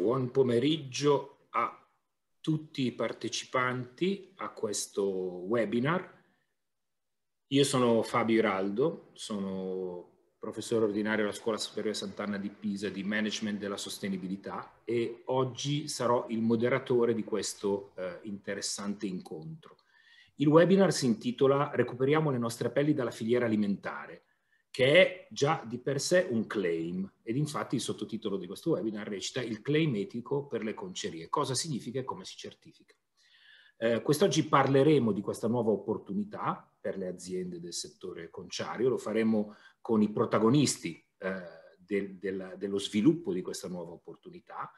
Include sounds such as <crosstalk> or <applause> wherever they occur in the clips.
Buon pomeriggio a tutti i partecipanti a questo webinar. Io sono Fabio Iraldo, sono professore ordinario alla Scuola Superiore Sant'Anna di Pisa di Management della Sostenibilità e oggi sarò il moderatore di questo eh, interessante incontro. Il webinar si intitola Recuperiamo le nostre pelli dalla filiera alimentare che è già di per sé un claim ed infatti il sottotitolo di questo webinar recita il claim etico per le concerie, cosa significa e come si certifica. Eh, quest'oggi parleremo di questa nuova opportunità per le aziende del settore conciario, lo faremo con i protagonisti eh, del, del, dello sviluppo di questa nuova opportunità,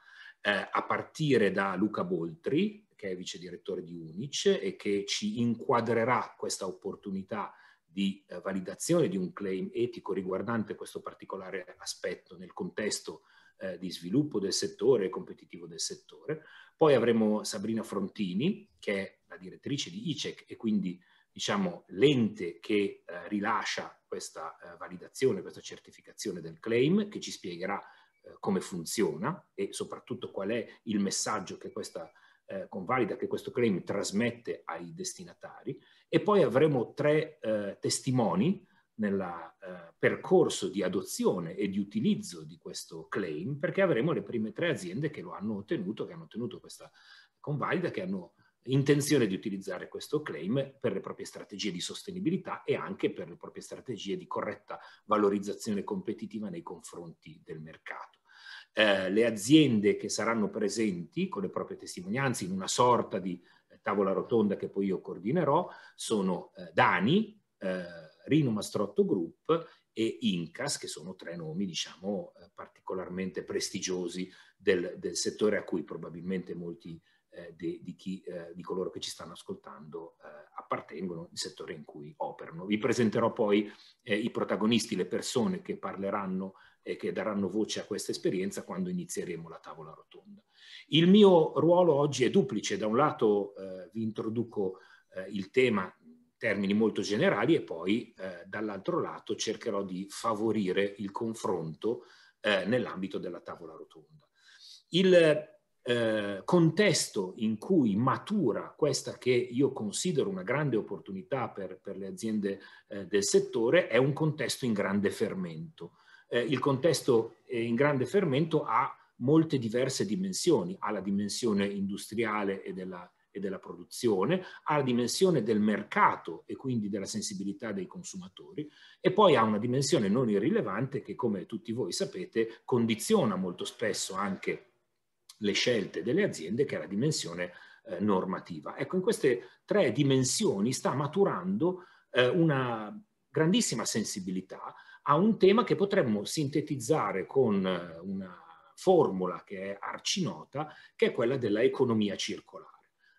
eh, a partire da Luca Boltri, che è vice direttore di Unic e che ci inquadrerà questa opportunità di eh, validazione di un claim etico riguardante questo particolare aspetto nel contesto eh, di sviluppo del settore e competitivo del settore. Poi avremo Sabrina Frontini, che è la direttrice di ICEC e quindi diciamo, l'ente che eh, rilascia questa eh, validazione, questa certificazione del claim, che ci spiegherà eh, come funziona e soprattutto qual è il messaggio che questa eh, convalida, che questo claim trasmette ai destinatari e poi avremo tre eh, testimoni nel eh, percorso di adozione e di utilizzo di questo claim, perché avremo le prime tre aziende che lo hanno ottenuto, che hanno ottenuto questa convalida, che hanno intenzione di utilizzare questo claim per le proprie strategie di sostenibilità e anche per le proprie strategie di corretta valorizzazione competitiva nei confronti del mercato. Eh, le aziende che saranno presenti con le proprie testimonianze in una sorta di tavola rotonda che poi io coordinerò sono eh, Dani, eh, Rino Mastrotto Group e Incas, che sono tre nomi diciamo eh, particolarmente prestigiosi del, del, settore a cui probabilmente molti eh, de, di, chi, eh, di, coloro che ci stanno ascoltando eh, appartengono, il settore in cui operano. Vi presenterò poi i protagonisti, le persone che parleranno e che daranno voce a questa esperienza quando inizieremo la tavola rotonda. Il mio ruolo oggi è duplice, da un lato eh, vi introduco eh, il tema in termini molto generali e poi eh, dall'altro lato cercherò di favorire il confronto eh, nell'ambito della tavola rotonda. Il eh, contesto in cui matura questa che io considero una grande opportunità per, per le aziende eh, del settore è un contesto in grande fermento eh, il contesto eh, in grande fermento ha molte diverse dimensioni, ha la dimensione industriale e della, e della produzione, ha la dimensione del mercato e quindi della sensibilità dei consumatori e poi ha una dimensione non irrilevante che come tutti voi sapete condiziona molto spesso anche le scelte delle aziende che è la dimensione eh, normativa. Ecco, in queste tre dimensioni sta maturando eh, una grandissima sensibilità a un tema che potremmo sintetizzare con eh, una formula che è arcinota, che è quella dell'economia circolare.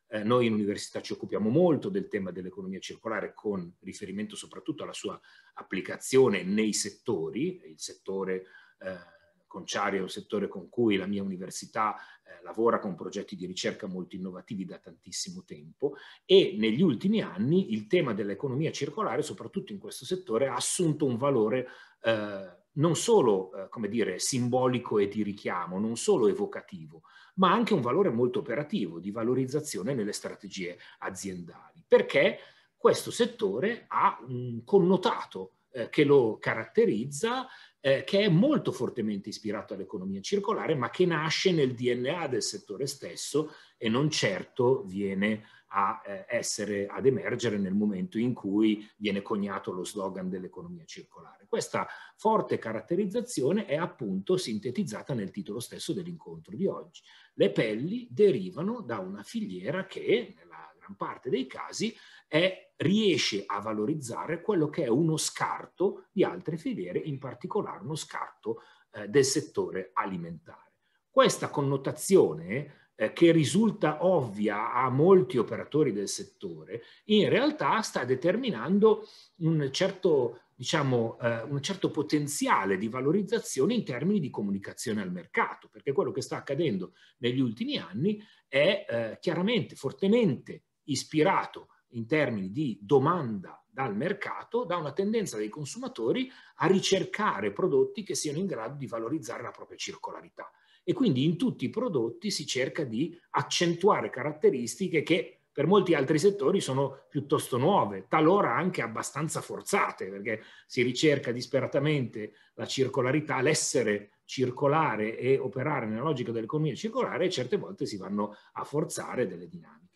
Eh, noi in università ci occupiamo molto del tema dell'economia circolare con riferimento soprattutto alla sua applicazione nei settori, il settore eh, Conciari è un settore con cui la mia università eh, lavora con progetti di ricerca molto innovativi da tantissimo tempo e negli ultimi anni il tema dell'economia circolare, soprattutto in questo settore, ha assunto un valore eh, non solo, eh, come dire, simbolico e di richiamo, non solo evocativo, ma anche un valore molto operativo di valorizzazione nelle strategie aziendali, perché questo settore ha un connotato eh, che lo caratterizza eh, che è molto fortemente ispirato all'economia circolare, ma che nasce nel DNA del settore stesso e non certo viene a eh, essere, ad emergere nel momento in cui viene coniato lo slogan dell'economia circolare. Questa forte caratterizzazione è appunto sintetizzata nel titolo stesso dell'incontro di oggi. Le pelli derivano da una filiera che, nella gran parte dei casi, è, riesce a valorizzare quello che è uno scarto di altre filiere, in particolare uno scarto eh, del settore alimentare. Questa connotazione eh, che risulta ovvia a molti operatori del settore, in realtà sta determinando un certo diciamo, eh, un certo potenziale di valorizzazione in termini di comunicazione al mercato, perché quello che sta accadendo negli ultimi anni è eh, chiaramente, fortemente ispirato in termini di domanda dal mercato da una tendenza dei consumatori a ricercare prodotti che siano in grado di valorizzare la propria circolarità. E quindi in tutti i prodotti si cerca di accentuare caratteristiche che per molti altri settori sono piuttosto nuove, talora anche abbastanza forzate, perché si ricerca disperatamente la circolarità, l'essere circolare e operare nella logica dell'economia circolare e certe volte si vanno a forzare delle dinamiche.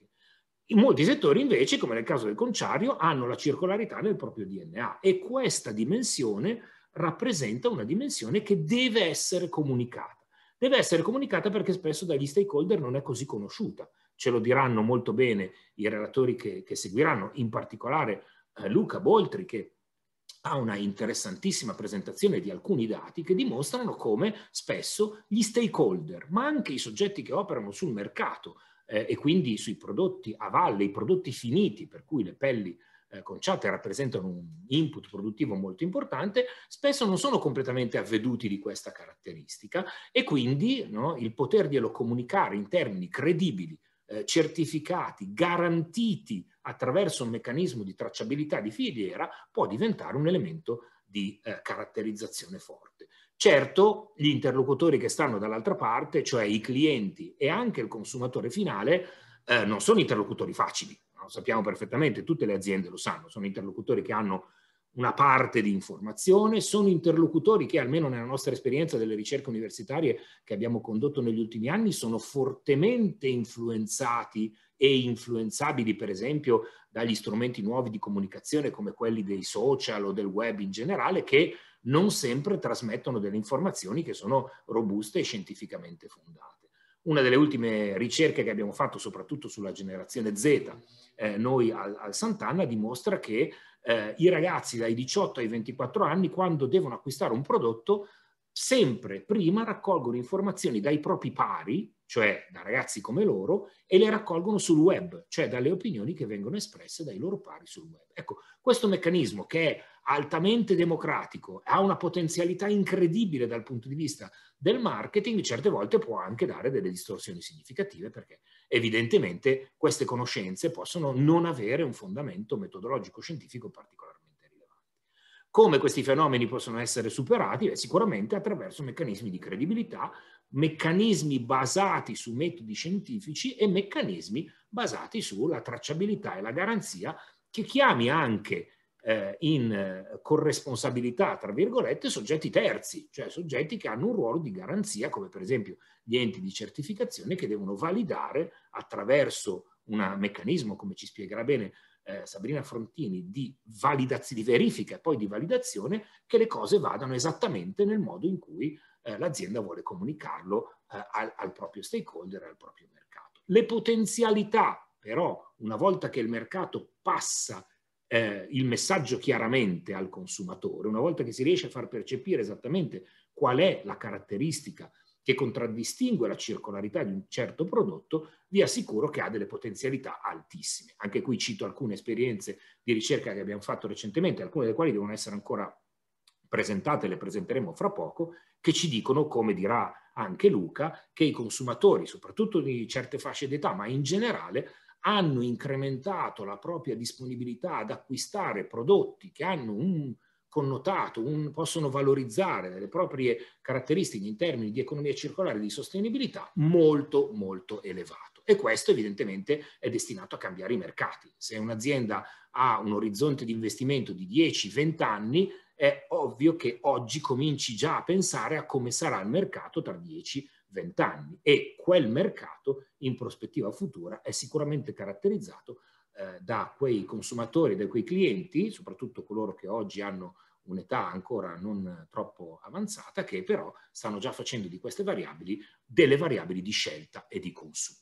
In molti settori invece, come nel caso del conciario, hanno la circolarità nel proprio DNA e questa dimensione rappresenta una dimensione che deve essere comunicata. Deve essere comunicata perché spesso dagli stakeholder non è così conosciuta. Ce lo diranno molto bene i relatori che, che seguiranno, in particolare eh, Luca Boltri che ha una interessantissima presentazione di alcuni dati che dimostrano come spesso gli stakeholder, ma anche i soggetti che operano sul mercato, eh, e quindi sui prodotti a valle, i prodotti finiti, per cui le pelli eh, conciate rappresentano un input produttivo molto importante, spesso non sono completamente avveduti di questa caratteristica e quindi no, il poterglielo comunicare in termini credibili, eh, certificati, garantiti attraverso un meccanismo di tracciabilità di filiera può diventare un elemento di eh, caratterizzazione forte. Certo, gli interlocutori che stanno dall'altra parte, cioè i clienti e anche il consumatore finale, eh, non sono interlocutori facili, lo sappiamo perfettamente, tutte le aziende lo sanno, sono interlocutori che hanno una parte di informazione, sono interlocutori che almeno nella nostra esperienza delle ricerche universitarie che abbiamo condotto negli ultimi anni sono fortemente influenzati e influenzabili per esempio dagli strumenti nuovi di comunicazione come quelli dei social o del web in generale che non sempre trasmettono delle informazioni che sono robuste e scientificamente fondate. Una delle ultime ricerche che abbiamo fatto, soprattutto sulla generazione Z, eh, noi al, al Sant'Anna, dimostra che eh, i ragazzi dai 18 ai 24 anni, quando devono acquistare un prodotto, sempre prima raccolgono informazioni dai propri pari, cioè da ragazzi come loro, e le raccolgono sul web, cioè dalle opinioni che vengono espresse dai loro pari sul web. Ecco, questo meccanismo che è altamente democratico, ha una potenzialità incredibile dal punto di vista del marketing, certe volte può anche dare delle distorsioni significative perché evidentemente queste conoscenze possono non avere un fondamento metodologico scientifico particolarmente rilevante. Come questi fenomeni possono essere superati? Beh, sicuramente attraverso meccanismi di credibilità, meccanismi basati su metodi scientifici e meccanismi basati sulla tracciabilità e la garanzia che chiami anche eh, in eh, corresponsabilità, tra virgolette, soggetti terzi, cioè soggetti che hanno un ruolo di garanzia, come per esempio gli enti di certificazione che devono validare attraverso un meccanismo, come ci spiegherà bene eh, Sabrina Frontini, di, validaz- di verifica e poi di validazione, che le cose vadano esattamente nel modo in cui eh, l'azienda vuole comunicarlo eh, al, al proprio stakeholder, al proprio mercato. Le potenzialità, però, una volta che il mercato passa eh, il messaggio chiaramente al consumatore, una volta che si riesce a far percepire esattamente qual è la caratteristica che contraddistingue la circolarità di un certo prodotto, vi assicuro che ha delle potenzialità altissime. Anche qui cito alcune esperienze di ricerca che abbiamo fatto recentemente, alcune delle quali devono essere ancora presentate, le presenteremo fra poco, che ci dicono, come dirà anche Luca, che i consumatori, soprattutto di certe fasce d'età, ma in generale, hanno incrementato la propria disponibilità ad acquistare prodotti che hanno un connotato, un, possono valorizzare le proprie caratteristiche in termini di economia circolare e di sostenibilità molto molto elevato. E questo evidentemente è destinato a cambiare i mercati. Se un'azienda ha un orizzonte di investimento di 10-20 anni, è ovvio che oggi cominci già a pensare a come sarà il mercato tra 10 anni vent'anni e quel mercato in prospettiva futura è sicuramente caratterizzato eh, da quei consumatori, da quei clienti, soprattutto coloro che oggi hanno un'età ancora non troppo avanzata, che però stanno già facendo di queste variabili delle variabili di scelta e di consumo.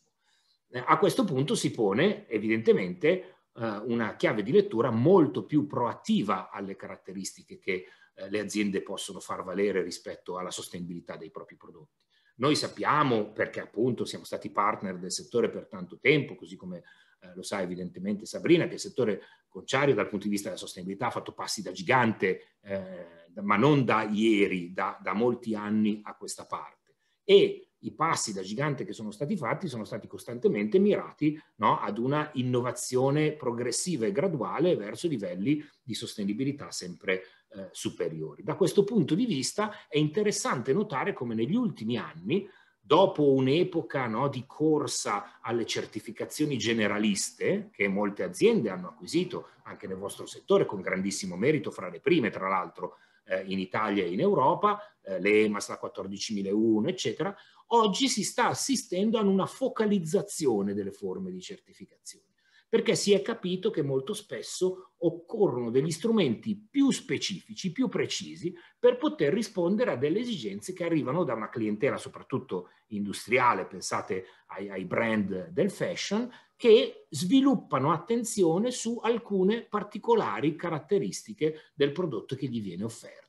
Eh, a questo punto si pone evidentemente eh, una chiave di lettura molto più proattiva alle caratteristiche che eh, le aziende possono far valere rispetto alla sostenibilità dei propri prodotti. Noi sappiamo, perché appunto siamo stati partner del settore per tanto tempo, così come eh, lo sa evidentemente Sabrina, che il settore conciario dal punto di vista della sostenibilità ha fatto passi da gigante, eh, ma non da ieri, da, da molti anni a questa parte. E i passi da gigante che sono stati fatti sono stati costantemente mirati no, ad una innovazione progressiva e graduale verso livelli di sostenibilità sempre eh, superiori. Da questo punto di vista è interessante notare come negli ultimi anni, dopo un'epoca no, di corsa alle certificazioni generaliste che molte aziende hanno acquisito anche nel vostro settore con grandissimo merito, fra le prime tra l'altro eh, in Italia e in Europa, eh, l'EMAS, la 14001, eccetera, oggi si sta assistendo a una focalizzazione delle forme di certificazione, perché si è capito che molto spesso occorrono degli strumenti più specifici, più precisi, per poter rispondere a delle esigenze che arrivano da una clientela soprattutto industriale, pensate ai, ai brand del fashion, che sviluppano attenzione su alcune particolari caratteristiche del prodotto che gli viene offerto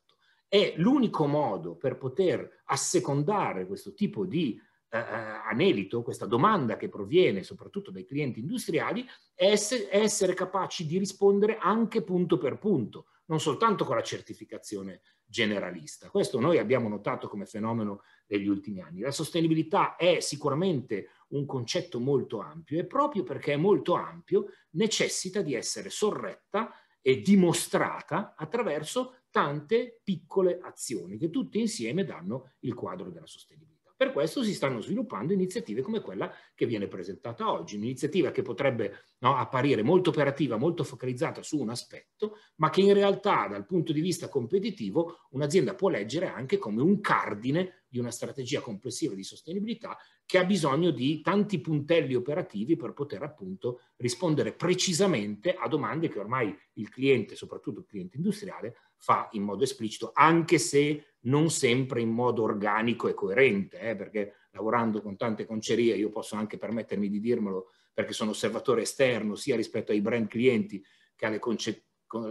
è l'unico modo per poter assecondare questo tipo di eh, eh anelito, questa domanda che proviene soprattutto dai clienti industriali, è essere capaci di rispondere anche punto per punto, non soltanto con la certificazione generalista. Questo noi abbiamo notato come fenomeno negli ultimi anni. La sostenibilità è sicuramente un concetto molto ampio e proprio perché è molto ampio necessita di essere sorretta e dimostrata attraverso tante piccole azioni che tutte insieme danno il quadro della sostenibilità. Per questo si stanno sviluppando iniziative come quella che viene presentata oggi, un'iniziativa che potrebbe no, apparire molto operativa, molto focalizzata su un aspetto, ma che in realtà dal punto di vista competitivo un'azienda può leggere anche come un cardine di una strategia complessiva di sostenibilità che ha bisogno di tanti puntelli operativi per poter appunto rispondere precisamente a domande che ormai il cliente, soprattutto il cliente industriale, fa in modo esplicito, anche se non sempre in modo organico e coerente, eh, perché lavorando con tante concerie io posso anche permettermi di dirmelo perché sono osservatore esterno sia rispetto ai brand clienti che alle, conce-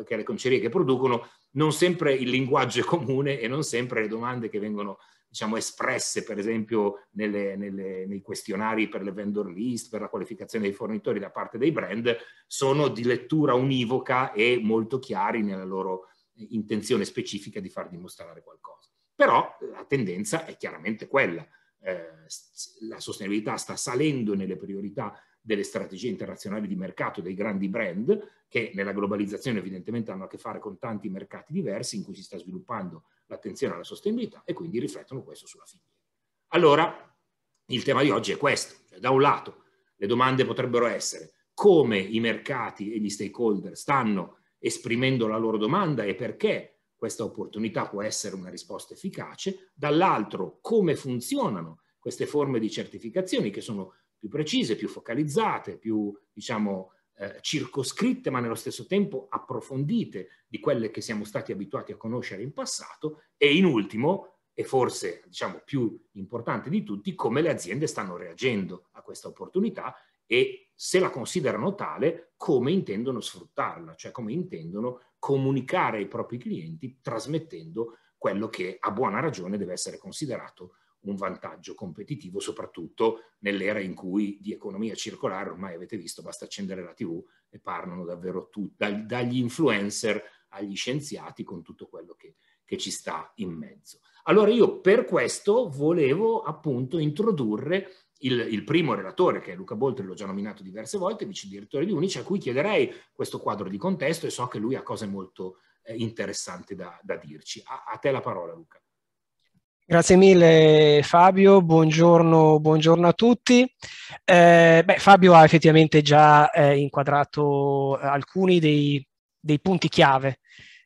che alle concerie che producono, non sempre il linguaggio è comune e non sempre le domande che vengono diciamo, espresse per esempio nelle, nelle, nei questionari per le vendor list, per la qualificazione dei fornitori da parte dei brand, sono di lettura univoca e molto chiari nella loro intenzione specifica di far dimostrare qualcosa. Però la tendenza è chiaramente quella. Eh, la sostenibilità sta salendo nelle priorità delle strategie internazionali di mercato dei grandi brand che nella globalizzazione evidentemente hanno a che fare con tanti mercati diversi in cui si sta sviluppando l'attenzione alla sostenibilità e quindi riflettono questo sulla filiera. Allora, il tema di oggi è questo, cioè, da un lato le domande potrebbero essere come i mercati e gli stakeholder stanno esprimendo la loro domanda e perché questa opportunità può essere una risposta efficace, dall'altro come funzionano queste forme di certificazioni che sono più precise, più focalizzate, più diciamo, eh, circoscritte ma nello stesso tempo approfondite di quelle che siamo stati abituati a conoscere in passato e in ultimo, e forse diciamo più importante di tutti, come le aziende stanno reagendo a questa opportunità e se la considerano tale come intendono sfruttarla, cioè come intendono comunicare ai propri clienti trasmettendo quello che a buona ragione deve essere considerato un vantaggio competitivo, soprattutto nell'era in cui di economia circolare, ormai avete visto, basta accendere la tv e parlano davvero tutti, dagli influencer agli scienziati con tutto quello che, che ci sta in mezzo. Allora io per questo volevo appunto introdurre il, il, primo relatore, che è Luca Boltri, l'ho già nominato diverse volte, vice direttore di Unice, a cui chiederei questo quadro di contesto e so che lui ha cose molto eh, interessanti da, da dirci. A, a te la parola Luca. Grazie mille Fabio, buongiorno, buongiorno a tutti. Eh, beh, Fabio ha effettivamente già eh, inquadrato alcuni dei, dei punti chiave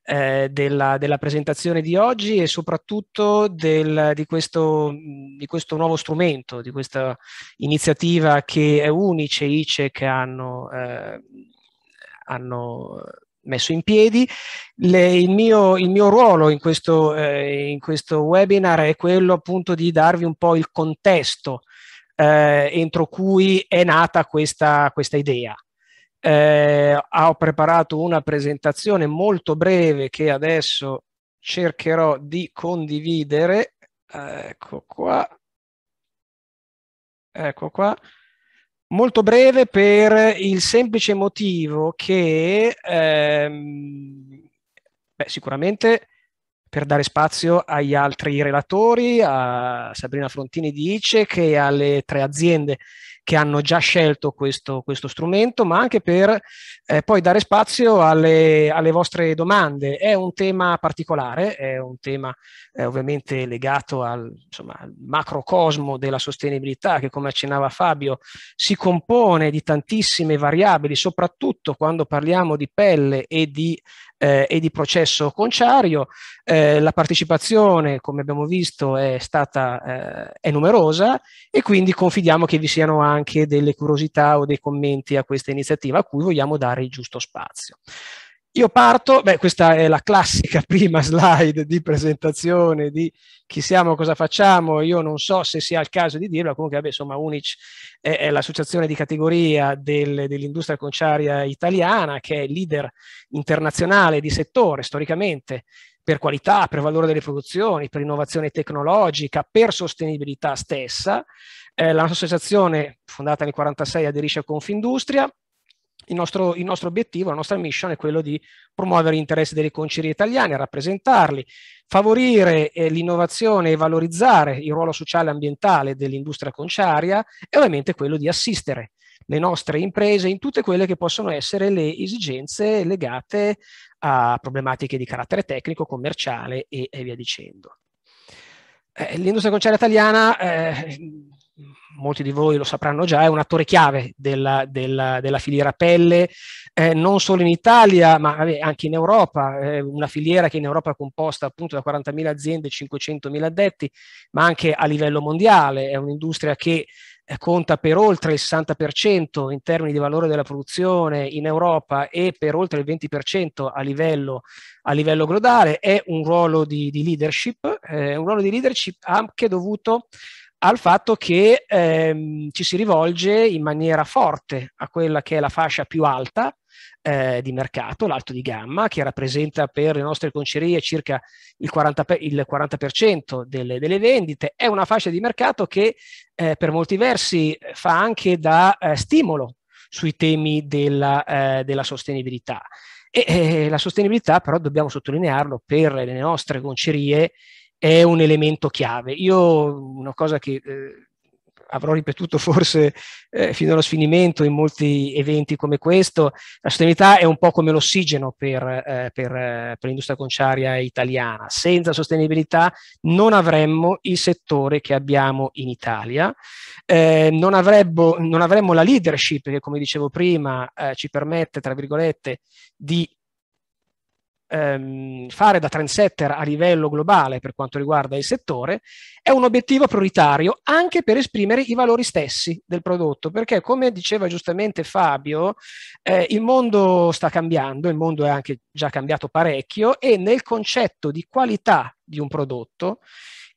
eh, della, della, presentazione di oggi e soprattutto del, di, questo, di, questo, nuovo strumento, di questa iniziativa che Unice e ICE che hanno, eh, hanno messo in piedi. Le, il, mio, il, mio, ruolo in questo, eh, in questo, webinar è quello appunto di darvi un po' il contesto eh, entro cui è nata questa, questa idea. Eh, ho preparato una presentazione molto breve che adesso cercherò di condividere. Ecco qua. Ecco qua. Molto breve per il semplice motivo che ehm, beh, sicuramente per dare spazio agli altri relatori, a Sabrina Frontini dice che alle tre aziende che hanno già scelto questo, questo strumento, ma anche per eh, poi dare spazio alle, alle, vostre domande. È un tema particolare, è un tema eh, ovviamente legato al, insomma, al, macrocosmo della sostenibilità che, come accennava Fabio, si compone di tantissime variabili, soprattutto quando parliamo di pelle e di, eh, e di processo conciario. Eh, la partecipazione, come abbiamo visto, è stata eh, è numerosa e quindi confidiamo che vi siano anche anche delle curiosità o dei commenti a questa iniziativa a cui vogliamo dare il giusto spazio. Io parto, beh, questa è la classica <laughs> prima slide di presentazione di chi siamo, cosa facciamo, io non so se sia il caso di dirlo, comunque vabbè, insomma Unic è, è l'associazione di categoria del, dell'industria conciaria italiana che è leader internazionale di settore storicamente per qualità, per valore delle produzioni, per innovazione tecnologica, per sostenibilità stessa eh, la nostra associazione, fondata nel 1946, aderisce a Confindustria. Il nostro, il nostro, obiettivo, la nostra mission è quello di promuovere gli interessi delle concili italiane, rappresentarli, favorire eh, l'innovazione e valorizzare il ruolo sociale e ambientale dell'industria conciaria e ovviamente quello di assistere le nostre imprese in tutte quelle che possono essere le esigenze legate a problematiche di carattere tecnico, commerciale e, e via dicendo. Eh, l'industria conciaria italiana eh, molti di voi lo sapranno già, è un attore chiave della, della, della filiera pelle, eh, non solo in Italia, ma anche in Europa, eh, una filiera che in Europa è composta appunto da 40.000 aziende, e 500.000 addetti, ma anche a livello mondiale, è un'industria che eh, conta per oltre il 60% in termini di valore della produzione in Europa e per oltre il 20% a livello, a livello globale, è un ruolo di, di leadership, eh, un ruolo di leadership anche dovuto al fatto che ehm, ci si rivolge in maniera forte a quella che è la fascia più alta eh, di mercato, l'alto di gamma, che rappresenta per le nostre concerie circa il 40%, il 40% delle, delle, vendite. È una fascia di mercato che eh, per molti versi eh, fa anche da eh, stimolo sui temi della, eh, della sostenibilità. E eh, la sostenibilità, però dobbiamo sottolinearlo, per le nostre concerie è un elemento chiave. Io una cosa che eh, avrò ripetuto <laughs> forse eh, fino allo sfinimento in molti eventi come questo, la sostenibilità è un po' come l'ossigeno per, eh, per, eh, per l'industria conciaria italiana. Senza sostenibilità non avremmo il settore che abbiamo in Italia, eh, non, avrebbo, non, avremmo la leadership che come dicevo prima eh, ci permette, tra virgolette, di ehm, fare da trendsetter a livello globale per quanto riguarda il settore, è un obiettivo prioritario anche per esprimere i valori stessi del prodotto, perché come diceva giustamente Fabio, eh, il mondo sta cambiando, il mondo è anche già cambiato parecchio e nel concetto di qualità di un prodotto,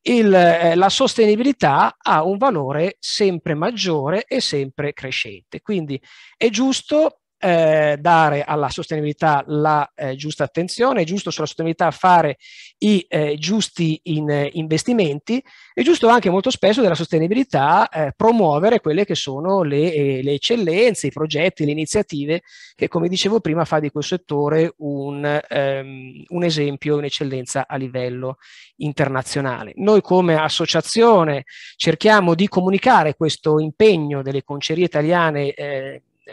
il, eh, la sostenibilità ha un valore sempre maggiore e sempre crescente. Quindi è giusto eh, dare alla sostenibilità la eh, giusta attenzione, è giusto sulla sostenibilità fare i eh, giusti in, eh, investimenti, è giusto anche molto spesso della sostenibilità eh, promuovere quelle che sono le, eh, le, eccellenze, i progetti, le iniziative che come dicevo prima fa di quel settore un, ehm, un esempio, un'eccellenza a livello internazionale. Noi come associazione cerchiamo di comunicare questo impegno delle concerie italiane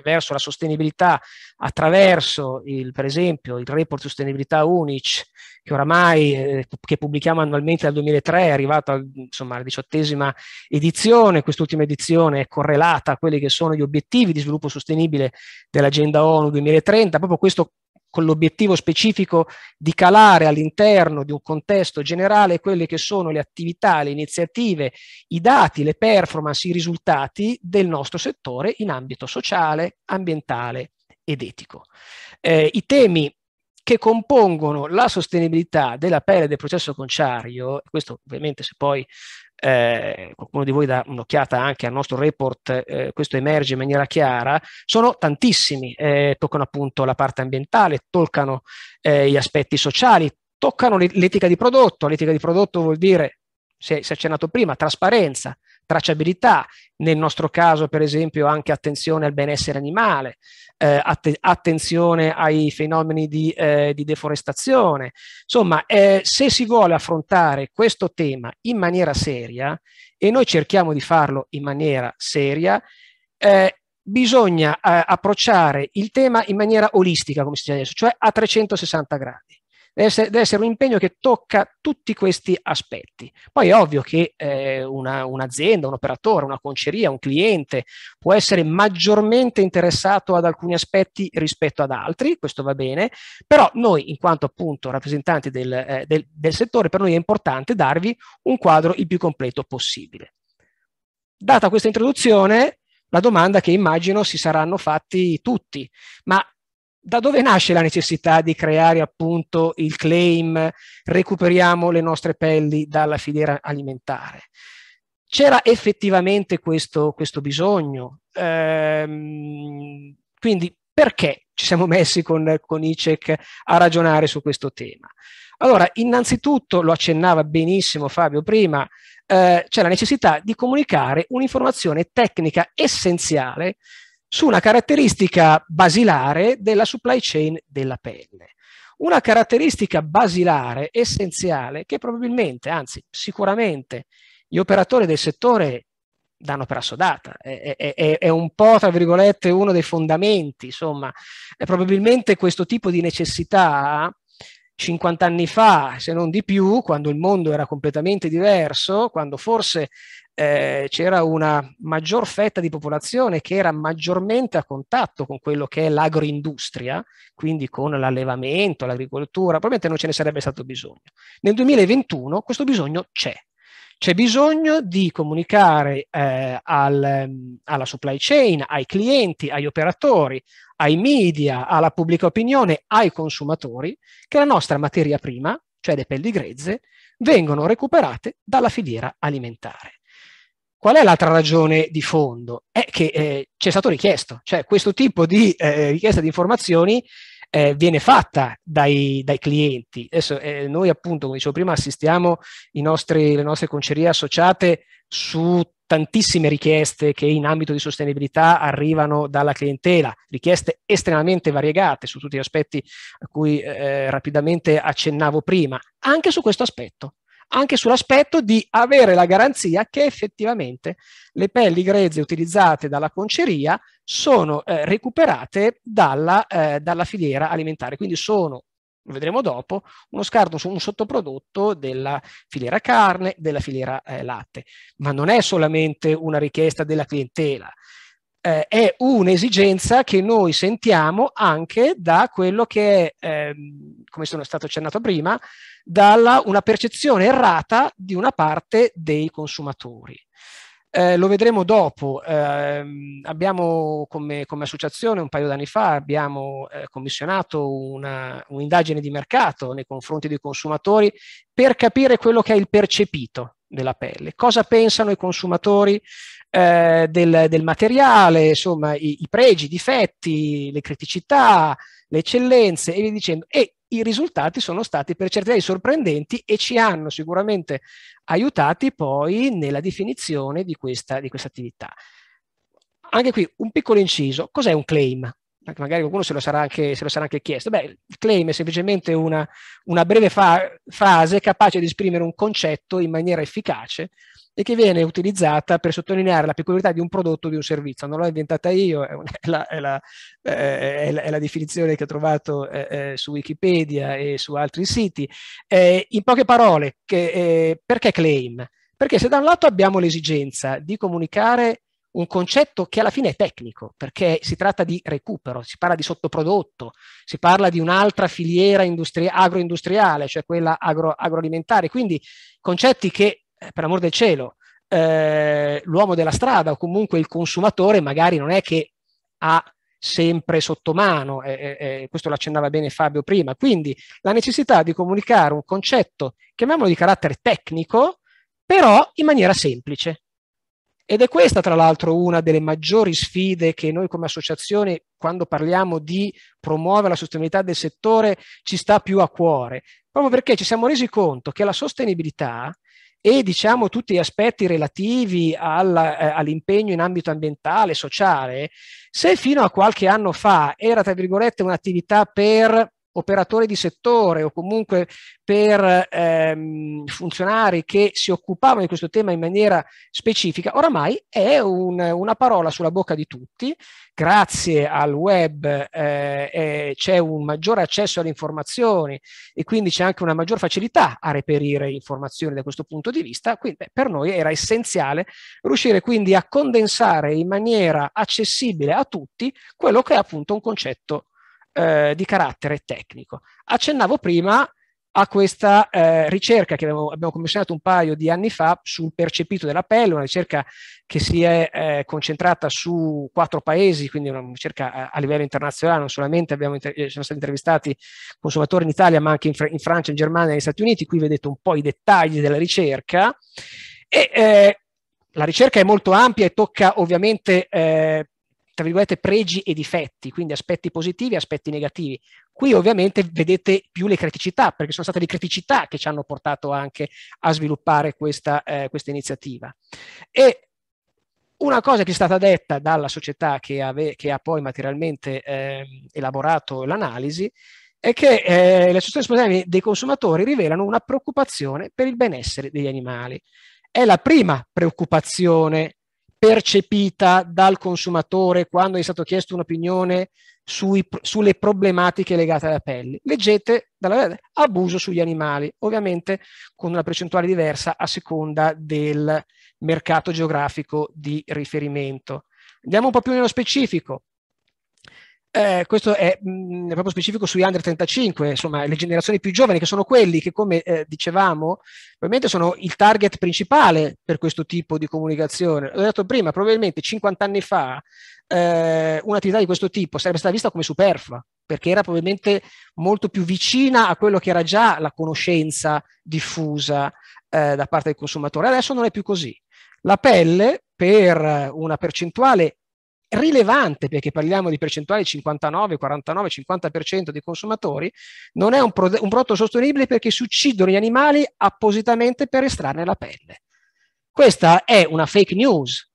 verso la sostenibilità attraverso il, per esempio il report sostenibilità UNIC che oramai eh, che pubblichiamo annualmente dal 2003 è arrivato al, insomma, alla diciottesima edizione, quest'ultima edizione è correlata a quelli che sono gli obiettivi di sviluppo sostenibile dell'agenda ONU 2030, proprio questo con l'obiettivo specifico di calare all'interno di un contesto generale quelle che sono le attività, le iniziative, i dati, le performance, i risultati del nostro settore in ambito sociale, ambientale ed etico. Eh, I temi che compongono la sostenibilità della pelle del processo conciario, questo ovviamente se poi eh, qualcuno di voi dà un'occhiata anche al nostro report, eh, questo emerge in maniera chiara, sono tantissimi, eh, toccano appunto la parte ambientale, toccano eh, gli aspetti sociali, toccano l'etica di prodotto, l'etica di prodotto vuol dire si è, si è accennato prima, trasparenza, tracciabilità, nel nostro caso per esempio anche attenzione al benessere animale, eh, att- attenzione ai fenomeni di, eh, di deforestazione. Insomma, eh, se si vuole affrontare questo tema in maniera seria, e noi cerchiamo di farlo in maniera seria, eh, bisogna eh, approcciare il tema in maniera olistica, come si dice adesso, cioè a 360 gradi deve essere, deve essere, un impegno che tocca tutti questi aspetti. Poi è ovvio che eh, una, un'azienda, un operatore, una conceria, un cliente può essere maggiormente interessato ad alcuni aspetti rispetto ad altri, questo va bene, però noi in quanto appunto rappresentanti del, eh, del, del settore, per noi è importante darvi un quadro il più completo possibile. Data questa introduzione, la domanda che immagino si saranno fatti tutti, ma da dove nasce la necessità di creare appunto il claim recuperiamo le nostre pelli dalla filiera alimentare? C'era effettivamente questo, questo bisogno? Ehm, quindi perché ci siamo messi con, con ICEC a ragionare su questo tema? Allora, innanzitutto, lo accennava benissimo Fabio prima, eh, c'è la necessità di comunicare un'informazione tecnica essenziale su una caratteristica basilare della supply chain della pelle. Una caratteristica basilare, essenziale, che probabilmente, anzi sicuramente, gli operatori del settore danno per assodata, è, è, è, un po', tra virgolette, uno dei fondamenti, insomma, è probabilmente questo tipo di necessità 50 anni fa, se non di più, quando il mondo era completamente diverso, quando forse eh, c'era una maggior fetta di popolazione che era maggiormente a contatto con quello che è l'agroindustria, quindi con l'allevamento, l'agricoltura, probabilmente non ce ne sarebbe stato bisogno. Nel 2021 questo bisogno c'è. C'è bisogno di comunicare eh, al, mm, alla supply chain, ai clienti, agli operatori, ai media, alla pubblica opinione, ai consumatori, che la nostra materia prima, cioè le pelli grezze, vengono recuperate dalla filiera alimentare. Qual è l'altra ragione di fondo? È che eh, ci è stato richiesto, cioè questo tipo di eh, richiesta di informazioni eh, viene fatta dai, dai clienti. Adesso eh, noi appunto, come dicevo prima, assistiamo nostri, le nostre concerie associate su tantissime richieste che in ambito di sostenibilità arrivano dalla clientela, richieste estremamente variegate su tutti gli aspetti a cui eh, rapidamente accennavo prima, anche su questo aspetto anche sull'aspetto di avere la garanzia che effettivamente le pelli grezze utilizzate dalla conceria sono eh, recuperate dalla, eh, dalla filiera alimentare, quindi sono lo vedremo dopo, uno scarto un sottoprodotto della filiera carne, della filiera eh, latte. Ma non è solamente una richiesta della clientela eh, è un'esigenza che noi sentiamo anche da quello che è, ehm, come sono stato accennato prima, dalla una percezione errata di una parte dei consumatori. Eh, lo vedremo dopo. Eh, abbiamo come, come, associazione un paio d'anni fa abbiamo eh, commissionato una, un'indagine di mercato nei confronti dei consumatori per capire quello che è il percepito della pelle, cosa pensano i consumatori eh, del, del, materiale, insomma i, i, pregi, i difetti, le criticità, le eccellenze e via dicendo. E i risultati sono stati per certi versi sorprendenti e ci hanno sicuramente aiutati poi nella definizione di questa, di questa attività. Anche qui un piccolo inciso, cos'è un claim? magari qualcuno se lo sarà anche, lo sarà anche chiesto. Beh, il claim è semplicemente una, una breve fa- frase capace di esprimere un concetto in maniera efficace e che viene utilizzata per sottolineare la peculiarità di un prodotto o di un servizio. Non l'ho inventata io, è, una, è, la, è, la, eh, è la, la, definizione che ho trovato eh, eh, su Wikipedia e su altri siti. Eh, in poche parole, che, eh, perché claim? Perché se da un lato abbiamo l'esigenza di comunicare un concetto che alla fine è tecnico, perché si tratta di recupero, si parla di sottoprodotto, si parla di un'altra filiera industri- agroindustriale, cioè quella agro- agroalimentare, quindi concetti che, eh, per amor del cielo, eh, l'uomo della strada o comunque il consumatore magari non è che ha sempre sotto mano, eh, eh, questo lo accennava bene Fabio prima, quindi la necessità di comunicare un concetto, chiamiamolo di carattere tecnico, però in maniera semplice, ed è questa, tra l'altro, una delle maggiori sfide che noi come associazione, quando parliamo di promuovere la sostenibilità del settore, ci sta più a cuore, proprio perché ci siamo resi conto che la sostenibilità e diciamo tutti gli aspetti relativi alla, eh, all'impegno in ambito ambientale, sociale, se fino a qualche anno fa era, tra virgolette, un'attività per operatori di settore o comunque per ehm, funzionari che si occupavano di questo tema in maniera specifica, oramai è un, una parola sulla bocca di tutti. Grazie al web eh, eh, c'è un maggiore accesso alle informazioni e quindi c'è anche una maggior facilità a reperire informazioni da questo punto di vista. Quindi beh, per noi era essenziale riuscire quindi a condensare in maniera accessibile a tutti quello che è appunto un concetto eh, di carattere tecnico. Accennavo prima a questa eh, ricerca che abbiamo, abbiamo, commissionato un paio di anni fa sul percepito della pelle, una ricerca che si è eh, concentrata su quattro paesi, quindi una ricerca a, a livello internazionale, non solamente inter- eh, sono stati intervistati consumatori in Italia, ma anche in, Fr- in Francia, in Germania e negli Stati Uniti, qui vedete un po' i dettagli della ricerca. E, eh, la ricerca è molto ampia e tocca ovviamente eh, tra virgolette, pregi e difetti, quindi aspetti positivi e aspetti negativi. Qui ovviamente vedete più le criticità, perché sono state le criticità che ci hanno portato anche a sviluppare questa, eh, questa iniziativa. E una cosa che è stata detta dalla società che, ave, che ha poi materialmente eh, elaborato l'analisi è che eh, le associazioni sportive dei consumatori rivelano una preoccupazione per il benessere degli animali. È la prima preoccupazione percepita dal consumatore quando è stato chiesto un'opinione sui, sulle problematiche legate alla pelle. Leggete dalla, abuso sugli animali, ovviamente con una percentuale diversa a seconda del mercato geografico di riferimento. Andiamo un po' più nello specifico eh, questo è, mh, mm, proprio specifico sugli under 35, insomma le generazioni più giovani che sono quelli che come eh, dicevamo probabilmente sono il target principale per questo tipo di comunicazione. L'ho detto prima, probabilmente 50 anni fa eh, un'attività di questo tipo sarebbe stata vista come superflua perché era probabilmente molto più vicina a quello che era già la conoscenza diffusa eh, da parte del consumatore. Adesso non è più così. La pelle per una percentuale rilevante perché parliamo di percentuali 59, 49, 50% dei consumatori, non è un, pro- un prodotto sostenibile perché si uccidono gli animali appositamente per estrarne la pelle. Questa è una fake news,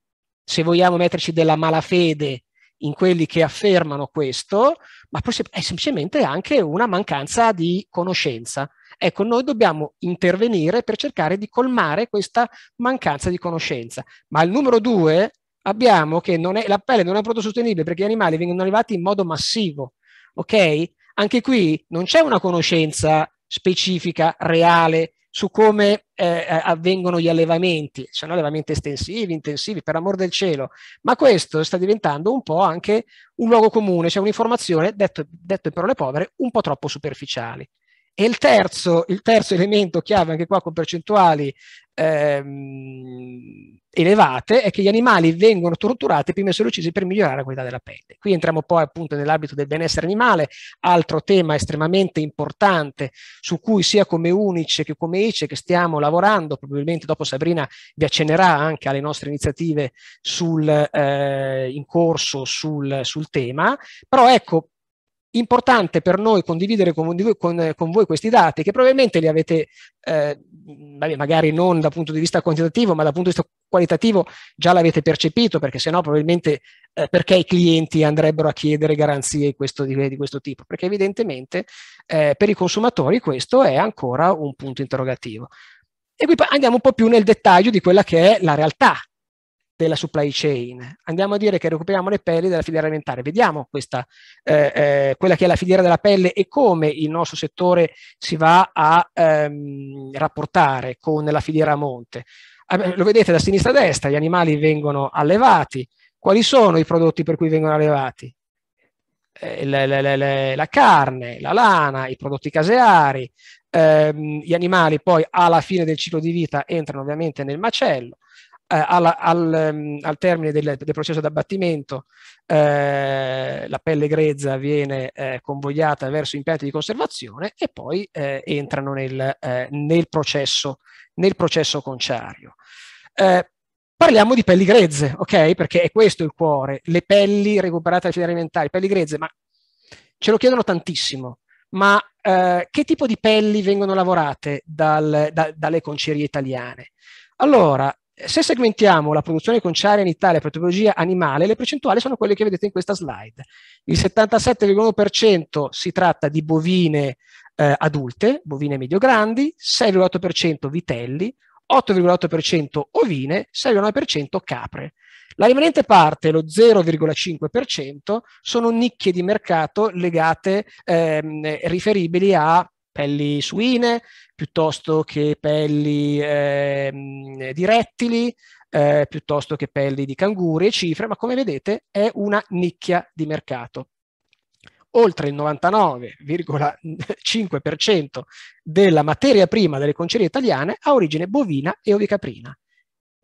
se vogliamo metterci della malafede in quelli che affermano questo, ma è semplicemente anche una mancanza di conoscenza. Ecco, noi dobbiamo intervenire per cercare di colmare questa mancanza di conoscenza. Ma il numero due abbiamo che è, la pelle non è un prodotto sostenibile perché gli animali vengono arrivati in modo massivo, ok? Anche qui non c'è una conoscenza specifica, reale, su come eh, avvengono gli allevamenti, sono allevamenti estensivi, intensivi, per amor del cielo, ma questo sta diventando un po' anche un luogo comune, c'è cioè un'informazione, detto, detto in parole povere, un po' troppo superficiali. E il terzo, il terzo elemento chiave, anche qua con percentuali ehm, elevate, è che gli animali vengono torturati prima di essere uccisi per migliorare la qualità della pelle. Qui entriamo poi appunto nell'ambito del benessere animale, altro tema estremamente importante su cui sia come Unice che come ICE che stiamo lavorando, probabilmente dopo Sabrina vi accennerà anche alle nostre iniziative sul, eh, in corso sul, sul tema, però ecco importante per noi condividere con, con, con, voi questi dati, che probabilmente li avete, eh, magari non dal punto di vista quantitativo, ma dal punto di vista qualitativo già l'avete percepito, perché sennò probabilmente eh, perché i clienti andrebbero a chiedere garanzie di questo, di, di questo tipo? Perché evidentemente eh, per i consumatori questo è ancora un punto interrogativo. E qui andiamo un po' più nel dettaglio di quella che è la realtà della supply chain. Andiamo a dire che recuperiamo le pelli della filiera alimentare. Vediamo questa, eh, eh, quella che è la filiera della pelle e come il nostro settore si va a ehm, rapportare con la filiera a monte. lo vedete da sinistra a destra, gli animali vengono allevati. Quali sono i prodotti per cui vengono allevati? La, la, la, la carne, la lana, i prodotti caseari, ehm, gli animali poi alla fine del ciclo di vita entrano ovviamente nel macello, eh, alla, al, ehm, al, termine del, del processo d'abbattimento eh, la pelle grezza viene eh, convogliata verso impianti di conservazione e poi eh, entrano nel, eh, nel, processo, nel processo conciario. Eh, parliamo di pelli grezze, ok? Perché è questo il cuore, le pelli recuperate dai fini alimentari, pelli grezze, ma ce lo chiedono tantissimo, ma che tipo di pelli vengono lavorate dal, da, dalle concerie italiane? Allora, se segmentiamo la produzione conciaria in Italia per tipologia animale, le percentuali sono quelle che vedete in questa slide. Il 77,1% si tratta di bovine eh, adulte, bovine medio-grandi, 6,8% vitelli, 8,8% ovine, 6,9% capre. La rimanente parte, lo 0,5%, sono nicchie di mercato legate, ehm, riferibili a pelli suine, piuttosto che pelli eh, di rettili, eh, piuttosto che pelli di canguri e cifre, ma come vedete è una nicchia di mercato. Oltre il 99,5% della materia prima delle concerie italiane ha origine bovina e ovicaprina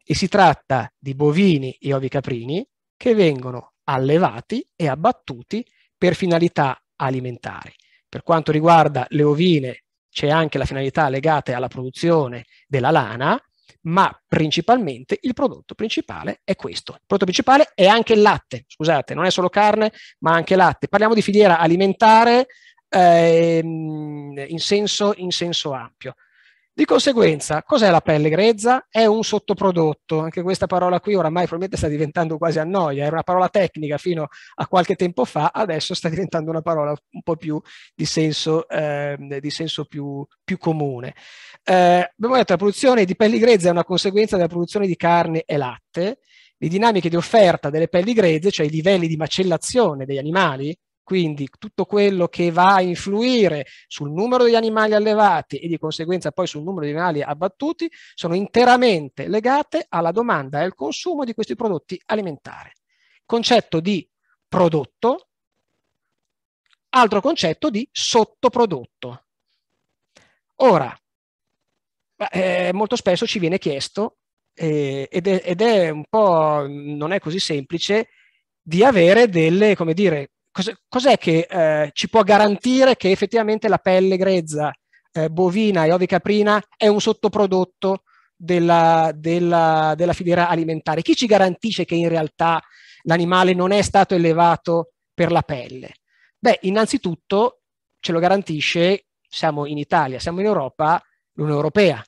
e si tratta di bovini e ovicaprini che vengono allevati e abbattuti per finalità alimentari. Per quanto riguarda le ovine c'è anche la finalità legata alla produzione della lana, ma principalmente il prodotto principale è questo. Il prodotto principale è anche il latte, scusate, non è solo carne, ma anche latte. Parliamo di filiera alimentare ehm, in, senso, in senso ampio. Di conseguenza, cos'è la pelle grezza? È un sottoprodotto, anche questa parola qui oramai probabilmente sta diventando quasi a noia, era una parola tecnica fino a qualche tempo fa, adesso sta diventando una parola un po' più di senso, eh, di senso più, più, comune. Eh, abbiamo detto che la produzione di pelli grezza è una conseguenza della produzione di carne e latte, le dinamiche di offerta delle pelli grezze, cioè i livelli di macellazione degli animali, quindi tutto quello che va a influire sul numero degli animali allevati e di conseguenza poi sul numero di animali abbattuti sono interamente legate alla domanda e al consumo di questi prodotti alimentari. Concetto di prodotto, altro concetto di sottoprodotto. Ora, eh, molto spesso ci viene chiesto, eh, ed, è, ed è un po' non è così semplice, di avere delle, come dire, cos'è, cos'è che eh, ci può garantire che effettivamente la pelle grezza eh, bovina e ovicaprina è un sottoprodotto della, della, della filiera alimentare? Chi ci garantisce che in realtà l'animale non è stato elevato per la pelle? Beh, innanzitutto ce lo garantisce, siamo in Italia, siamo in Europa, l'Unione Europea,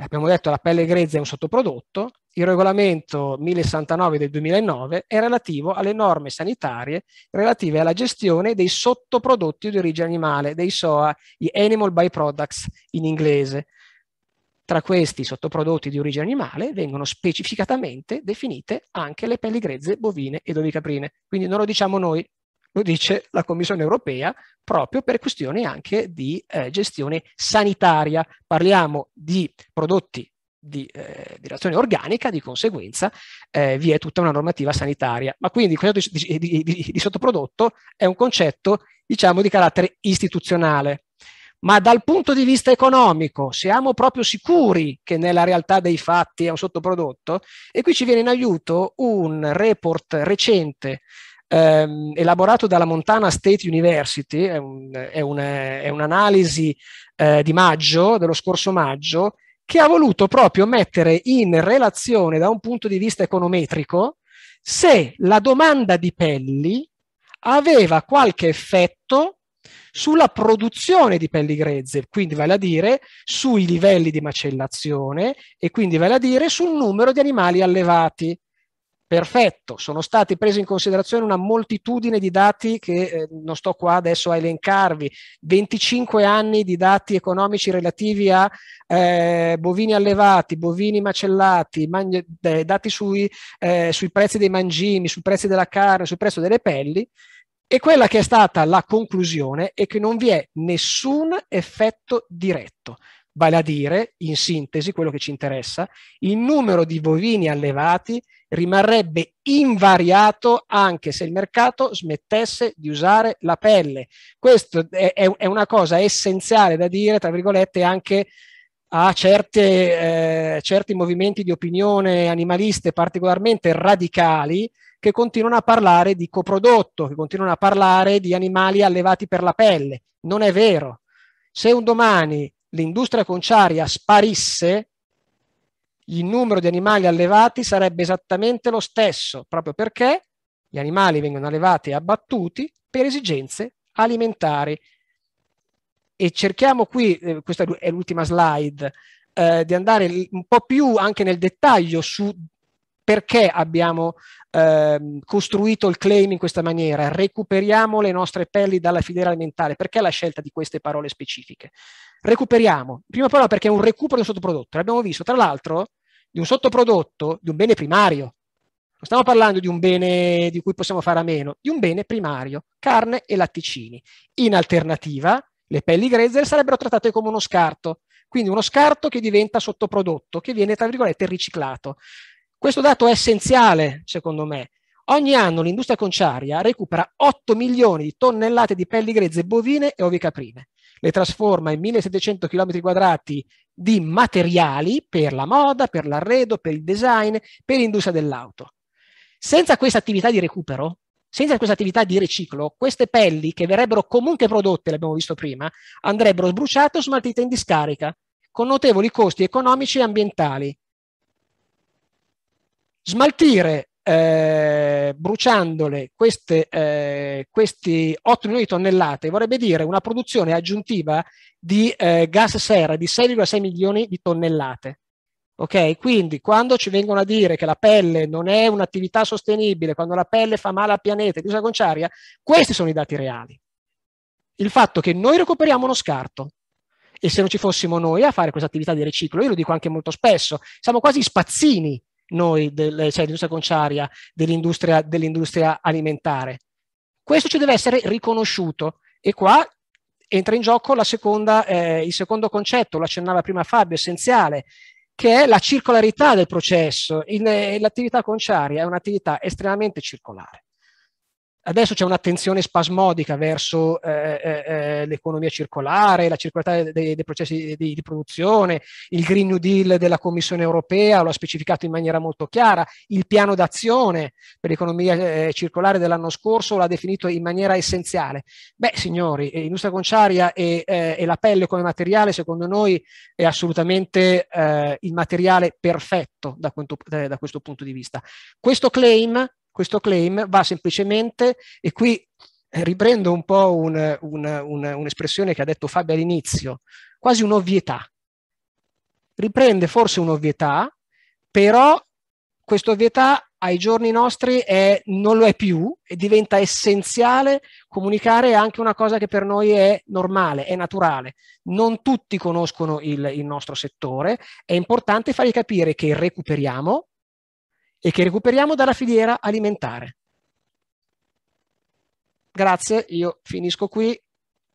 eh, abbiamo detto la pelle grezza è un sottoprodotto, il regolamento 1069 del 2009 è relativo alle norme sanitarie relative alla gestione dei sottoprodotti di origine animale, dei SOA, gli Animal Byproducts in inglese. Tra questi sottoprodotti di origine animale vengono specificatamente definite anche le pelli grezze bovine ed ovicaprine, quindi non lo diciamo noi, lo dice la Commissione europea proprio per questioni anche di eh, gestione sanitaria. Parliamo di prodotti di, eh, di reazione organica, di conseguenza eh, vi è tutta una normativa sanitaria. Ma quindi il concetto di, di, di, sottoprodotto è un concetto, diciamo, di carattere istituzionale. Ma dal punto di vista economico siamo proprio sicuri che nella realtà dei fatti è un sottoprodotto? E qui ci viene in aiuto un report recente ehm, elaborato dalla Montana State University, è, un, è, un, è un'analisi eh, di maggio, dello scorso maggio, che ha voluto proprio mettere in relazione da un punto di vista econometrico se la domanda di pelli aveva qualche effetto sulla produzione di pelli grezze, quindi vale a dire sui livelli di macellazione e quindi vale a dire sul numero di animali allevati. Perfetto, sono stati presi in considerazione una moltitudine di dati che eh, non sto qua adesso a elencarvi, 25 anni di dati economici relativi a eh, bovini allevati, bovini macellati, man- eh, dati sui, eh, sui prezzi dei mangimi, sui prezzi della carne, sul prezzo delle pelli e quella che è stata la conclusione è che non vi è nessun effetto diretto, vale a dire, in sintesi, quello che ci interessa, il numero di bovini allevati rimarrebbe invariato anche se il mercato smettesse di usare la pelle. Questa è, è, una cosa essenziale da dire, tra virgolette, anche a certe, eh, certi movimenti di opinione animaliste particolarmente radicali che continuano a parlare di coprodotto, che continuano a parlare di animali allevati per la pelle. Non è vero. Se un domani l'industria conciaria sparisse, il numero di animali allevati sarebbe esattamente lo stesso, proprio perché gli animali vengono allevati e abbattuti per esigenze alimentari. E cerchiamo qui, eh, questa è l'ultima slide, eh, di andare un po' più anche nel dettaglio su perché abbiamo eh, costruito il claim in questa maniera, recuperiamo le nostre pelli dalla filiera alimentare, perché la scelta di queste parole specifiche? recuperiamo, prima parola perché è un recupero di un sottoprodotto, l'abbiamo visto tra l'altro di un sottoprodotto di un bene primario, non stiamo parlando di un bene di cui possiamo fare a meno, di un bene primario, carne e latticini. In alternativa le pelli grezze sarebbero trattate come uno scarto, quindi uno scarto che diventa sottoprodotto, che viene tra virgolette riciclato. Questo dato è essenziale secondo me, Ogni anno l'industria conciaria recupera 8 milioni di tonnellate di pelli grezze bovine e caprine le trasforma in 1700 km quadrati di materiali per la moda, per l'arredo, per il design, per l'industria dell'auto. Senza questa attività di recupero, senza questa attività di riciclo, queste pelli che verrebbero comunque prodotte, l'abbiamo visto prima, andrebbero sbruciate o smaltite in discarica, con notevoli costi economici e ambientali. Smaltire eh, bruciandole queste, eh, questi 8 milioni di tonnellate, vorrebbe dire una produzione aggiuntiva di eh, gas serra di 6,6 milioni di tonnellate. Ok, quindi quando ci vengono a dire che la pelle non è un'attività sostenibile, quando la pelle fa male al pianeta e l'usa conciaria, questi sono i dati reali. Il fatto che noi recuperiamo uno scarto e se non ci fossimo noi a fare questa attività di riciclo, io lo dico anche molto spesso, siamo quasi spazzini noi, del, cioè dell'industria conciaria, dell'industria, dell'industria alimentare. Questo ci deve essere riconosciuto e qua entra in gioco seconda, eh, il secondo concetto, lo accennava prima Fabio, essenziale, che è la circolarità del processo. Il, eh, l'attività conciaria è un'attività estremamente circolare. Adesso c'è un'attenzione spasmodica verso eh, eh, eh l'economia circolare, la circolarità dei, dei processi di, di, produzione, il Green New Deal della Commissione europea lo ha specificato in maniera molto chiara, il piano d'azione per l'economia eh, circolare dell'anno scorso l'ha definito in maniera essenziale. Beh, signori, l'industria eh, conciaria e, eh, e, la pelle come materiale, secondo noi, è assolutamente il materiale perfetto da, quanto, da questo punto di vista. Questo claim questo claim va semplicemente, e qui eh, riprendo un po' un, un, un, un'espressione che ha detto Fabio all'inizio, quasi un'ovvietà. Riprende forse un'ovvietà, però questa ovvietà ai giorni nostri è, non lo è più e diventa essenziale comunicare anche una cosa che per noi è normale, è naturale. Non tutti conoscono il, il nostro settore, è importante fargli capire che recuperiamo, e che recuperiamo dalla filiera alimentare. Grazie, io finisco qui,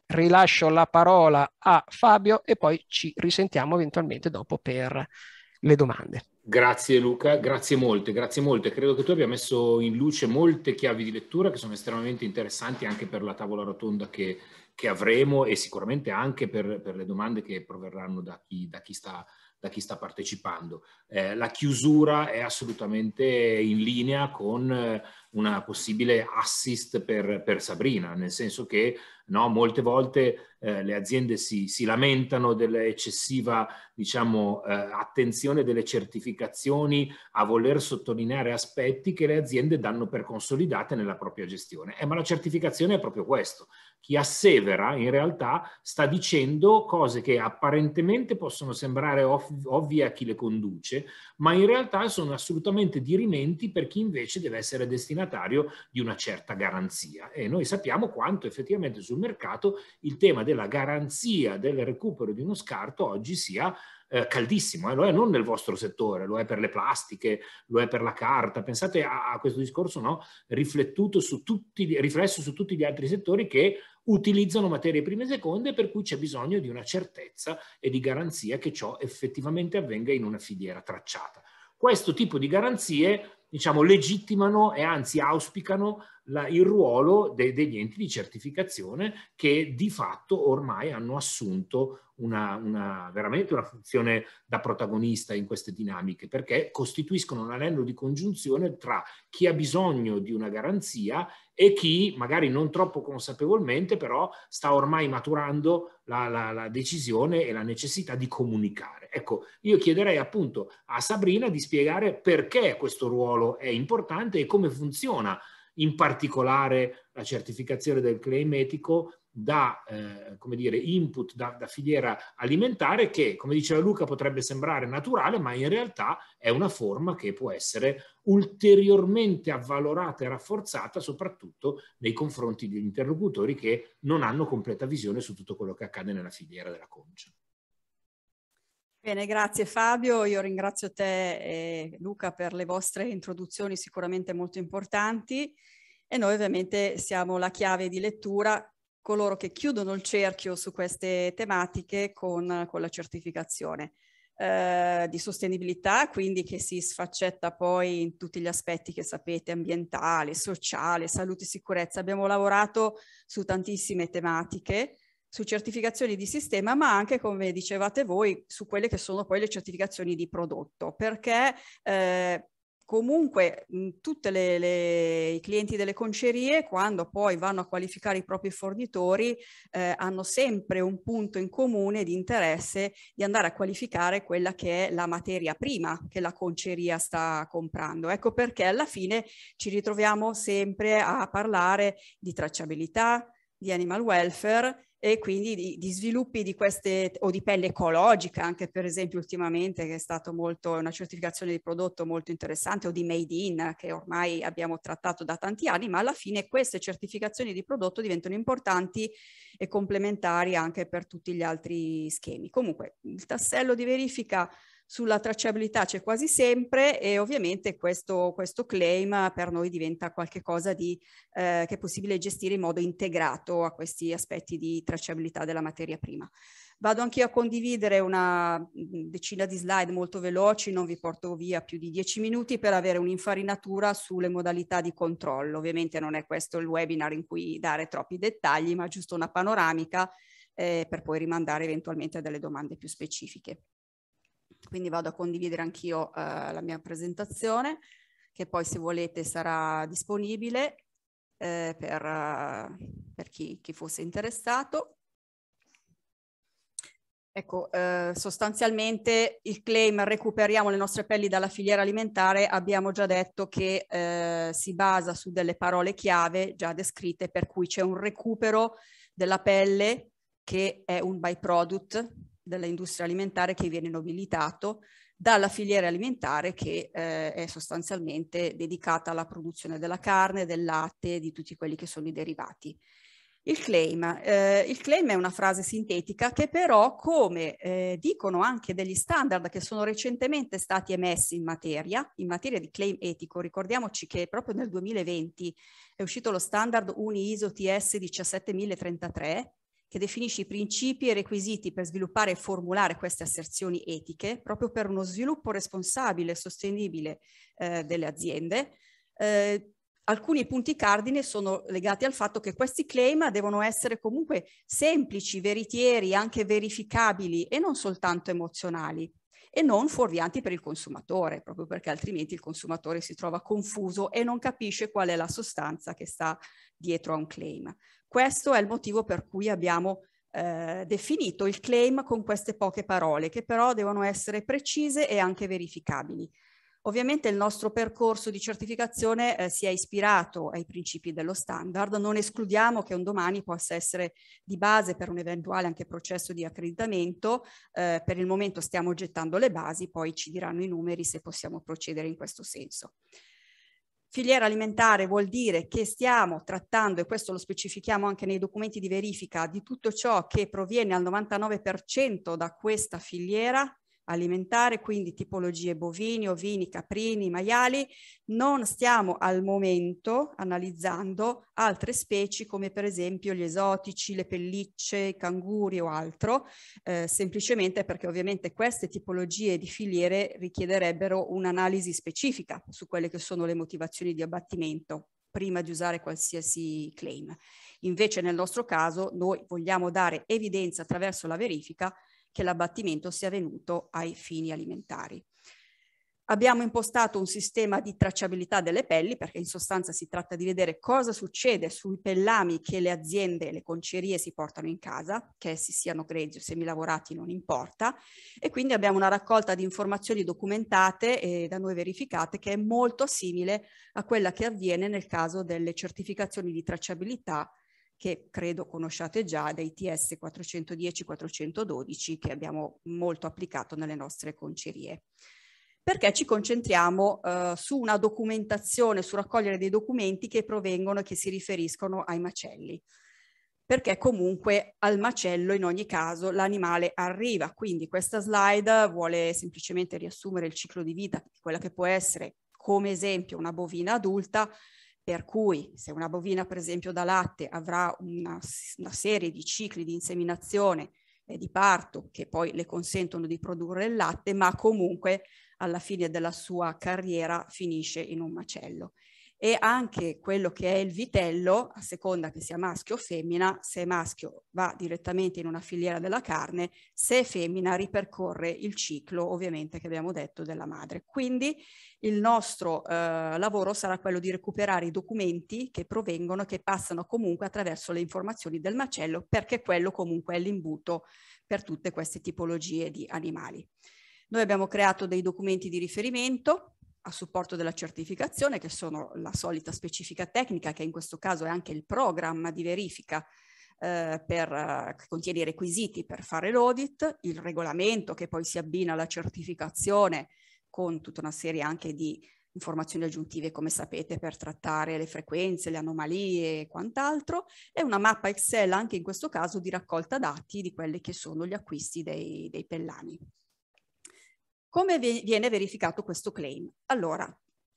rilascio la parola a Fabio e poi ci risentiamo eventualmente dopo per le domande. Grazie Luca, grazie molte, grazie molte. Credo che tu abbia messo in luce molte chiavi di lettura che sono estremamente interessanti anche per la tavola rotonda che, che avremo e sicuramente anche per, per, le domande che proverranno da chi, da chi sta da chi sta partecipando. Eh, la chiusura è assolutamente in linea con eh, una possibile assist per, per Sabrina, nel senso che no, molte volte eh, le aziende si, si lamentano dell'eccessiva diciamo, eh, attenzione delle certificazioni a voler sottolineare aspetti che le aziende danno per consolidate nella propria gestione. Eh, ma la certificazione è proprio questo. Chi assevera in realtà sta dicendo cose che apparentemente possono sembrare ov- ovvie a chi le conduce, ma in realtà sono assolutamente dirimenti per chi invece deve essere destinatario di una certa garanzia. E noi sappiamo quanto effettivamente sul mercato il tema della garanzia del recupero di uno scarto oggi sia eh, caldissimo, eh, lo è non nel vostro settore, lo è per le plastiche, lo è per la carta. Pensate a, a questo discorso no? riflettuto su tutti, riflesso su tutti gli altri settori che utilizzano materie prime e seconde, per cui c'è bisogno di una certezza e di garanzia che ciò effettivamente avvenga in una filiera tracciata. Questo tipo di garanzie diciamo, legittimano e anzi auspicano la, il ruolo de, degli enti di certificazione che di fatto ormai hanno assunto una, una, veramente una funzione da protagonista in queste dinamiche, perché costituiscono un anello di congiunzione tra chi ha bisogno di una garanzia e chi, magari non troppo consapevolmente, però sta ormai maturando la, la, la decisione e la necessità di comunicare. Ecco, io chiederei appunto a Sabrina di spiegare perché questo ruolo è importante e come funziona in particolare la certificazione del claim etico da eh, come dire, input, da, da, filiera alimentare che, come diceva Luca, potrebbe sembrare naturale, ma in realtà è una forma che può essere ulteriormente avvalorata e rafforzata, soprattutto nei confronti degli interlocutori che non hanno completa visione su tutto quello che accade nella filiera della concia. Bene, grazie Fabio, io ringrazio te e Luca per le vostre introduzioni sicuramente molto importanti e noi ovviamente siamo la chiave di lettura coloro che chiudono il cerchio su queste tematiche con, con la certificazione eh, di sostenibilità, quindi che si sfaccetta poi in tutti gli aspetti che sapete, ambientale, sociale, salute e sicurezza. Abbiamo lavorato su tantissime tematiche su certificazioni di sistema, ma anche, come dicevate voi, su quelle che sono poi le certificazioni di prodotto, perché eh, comunque tutti i clienti delle concerie, quando poi vanno a qualificare i propri fornitori, eh, hanno sempre un punto in comune di interesse di andare a qualificare quella che è la materia prima che la conceria sta comprando. Ecco perché alla fine ci ritroviamo sempre a parlare di tracciabilità, di animal welfare e quindi di, di, sviluppi di queste o di pelle ecologica, anche per esempio ultimamente che è stata una certificazione di prodotto molto interessante o di made in che ormai abbiamo trattato da tanti anni, ma alla fine queste certificazioni di prodotto diventano importanti e complementari anche per tutti gli altri schemi. Comunque il tassello di verifica sulla tracciabilità c'è quasi sempre e ovviamente questo, questo claim per noi diventa qualcosa di, eh, che è possibile gestire in modo integrato a questi aspetti di tracciabilità della materia prima. Vado anch'io a condividere una mm, decina di slide molto veloci, non vi porto via più di dieci minuti per avere un'infarinatura sulle modalità di controllo. Ovviamente non è questo il webinar in cui dare troppi dettagli, ma giusto una panoramica eh, per poi rimandare eventualmente a delle domande più specifiche. Quindi vado a condividere anch'io eh, la mia presentazione, che poi se volete sarà disponibile eh, per, uh, per chi, chi, fosse interessato. Ecco, eh, sostanzialmente il claim recuperiamo le nostre pelli dalla filiera alimentare, abbiamo già detto che eh, si basa su delle parole chiave già descritte, per cui c'è un recupero della pelle che è un byproduct dell'industria alimentare che viene nobilitato dalla filiera alimentare che eh, è sostanzialmente dedicata alla produzione della carne, del latte e di tutti quelli che sono i derivati. Il claim. Eh, il claim è una frase sintetica che però, come eh, dicono anche degli standard che sono recentemente stati emessi in materia, in materia di claim etico, ricordiamoci che proprio nel 2020 è uscito lo standard UNI ISO TS 17033 che definisce i principi e i requisiti per sviluppare e formulare queste asserzioni etiche proprio per uno sviluppo responsabile e sostenibile eh, delle aziende. Eh, alcuni punti cardine sono legati al fatto che questi claim devono essere comunque semplici, veritieri, anche verificabili e non soltanto emozionali e non fuorvianti per il consumatore, proprio perché altrimenti il consumatore si trova confuso e non capisce qual è la sostanza che sta dietro a un claim. Questo è il motivo per cui abbiamo eh, definito il claim con queste poche parole, che però devono essere precise e anche verificabili. Ovviamente il nostro percorso di certificazione eh, si è ispirato ai principi dello standard, non escludiamo che un domani possa essere di base per un eventuale anche processo di accreditamento, eh, per il momento stiamo gettando le basi, poi ci diranno i numeri se possiamo procedere in questo senso. Filiera alimentare vuol dire che stiamo trattando, e questo lo specifichiamo anche nei documenti di verifica, di tutto ciò che proviene al 99% da questa filiera alimentare, quindi tipologie bovini, ovini, caprini, maiali. Non stiamo al momento analizzando altre specie come per esempio gli esotici, le pellicce, i canguri o altro, eh, semplicemente perché ovviamente queste tipologie di filiere richiederebbero un'analisi specifica su quelle che sono le motivazioni di abbattimento prima di usare qualsiasi claim. Invece nel nostro caso noi vogliamo dare evidenza attraverso la verifica che l'abbattimento sia venuto ai fini alimentari. Abbiamo impostato un sistema di tracciabilità delle pelli perché in sostanza si tratta di vedere cosa succede sui pellami che le aziende, le concerie si portano in casa, che essi siano grezzi o semilavorati non importa e quindi abbiamo una raccolta di informazioni documentate e da noi verificate che è molto simile a quella che avviene nel caso delle certificazioni di tracciabilità che credo conosciate già dei TS 410-412 che abbiamo molto applicato nelle nostre concerie. Perché ci concentriamo eh, su una documentazione, su raccogliere dei documenti che provengono e che si riferiscono ai macelli perché comunque al macello in ogni caso l'animale arriva. Quindi questa slide vuole semplicemente riassumere il ciclo di vita, quella che può essere come esempio una bovina adulta, per cui se una bovina, per esempio, da latte avrà una, una serie di cicli di inseminazione e di parto che poi le consentono di produrre il latte, ma comunque alla fine della sua carriera finisce in un macello e anche quello che è il vitello, a seconda che sia maschio o femmina, se è maschio va direttamente in una filiera della carne, se è femmina ripercorre il ciclo ovviamente che abbiamo detto della madre. Quindi il nostro eh, lavoro sarà quello di recuperare i documenti che provengono, e che passano comunque attraverso le informazioni del macello, perché quello comunque è l'imbuto per tutte queste tipologie di animali. Noi abbiamo creato dei documenti di riferimento a supporto della certificazione, che sono la solita specifica tecnica, che in questo caso è anche il programma di verifica eh, per, eh, che contiene i requisiti per fare l'audit, il regolamento che poi si abbina alla certificazione con tutta una serie anche di informazioni aggiuntive, come sapete, per trattare le frequenze, le anomalie e quant'altro, e una mappa Excel anche in questo caso di raccolta dati di quelli che sono gli acquisti dei, dei pellami. Come viene verificato questo claim? Allora,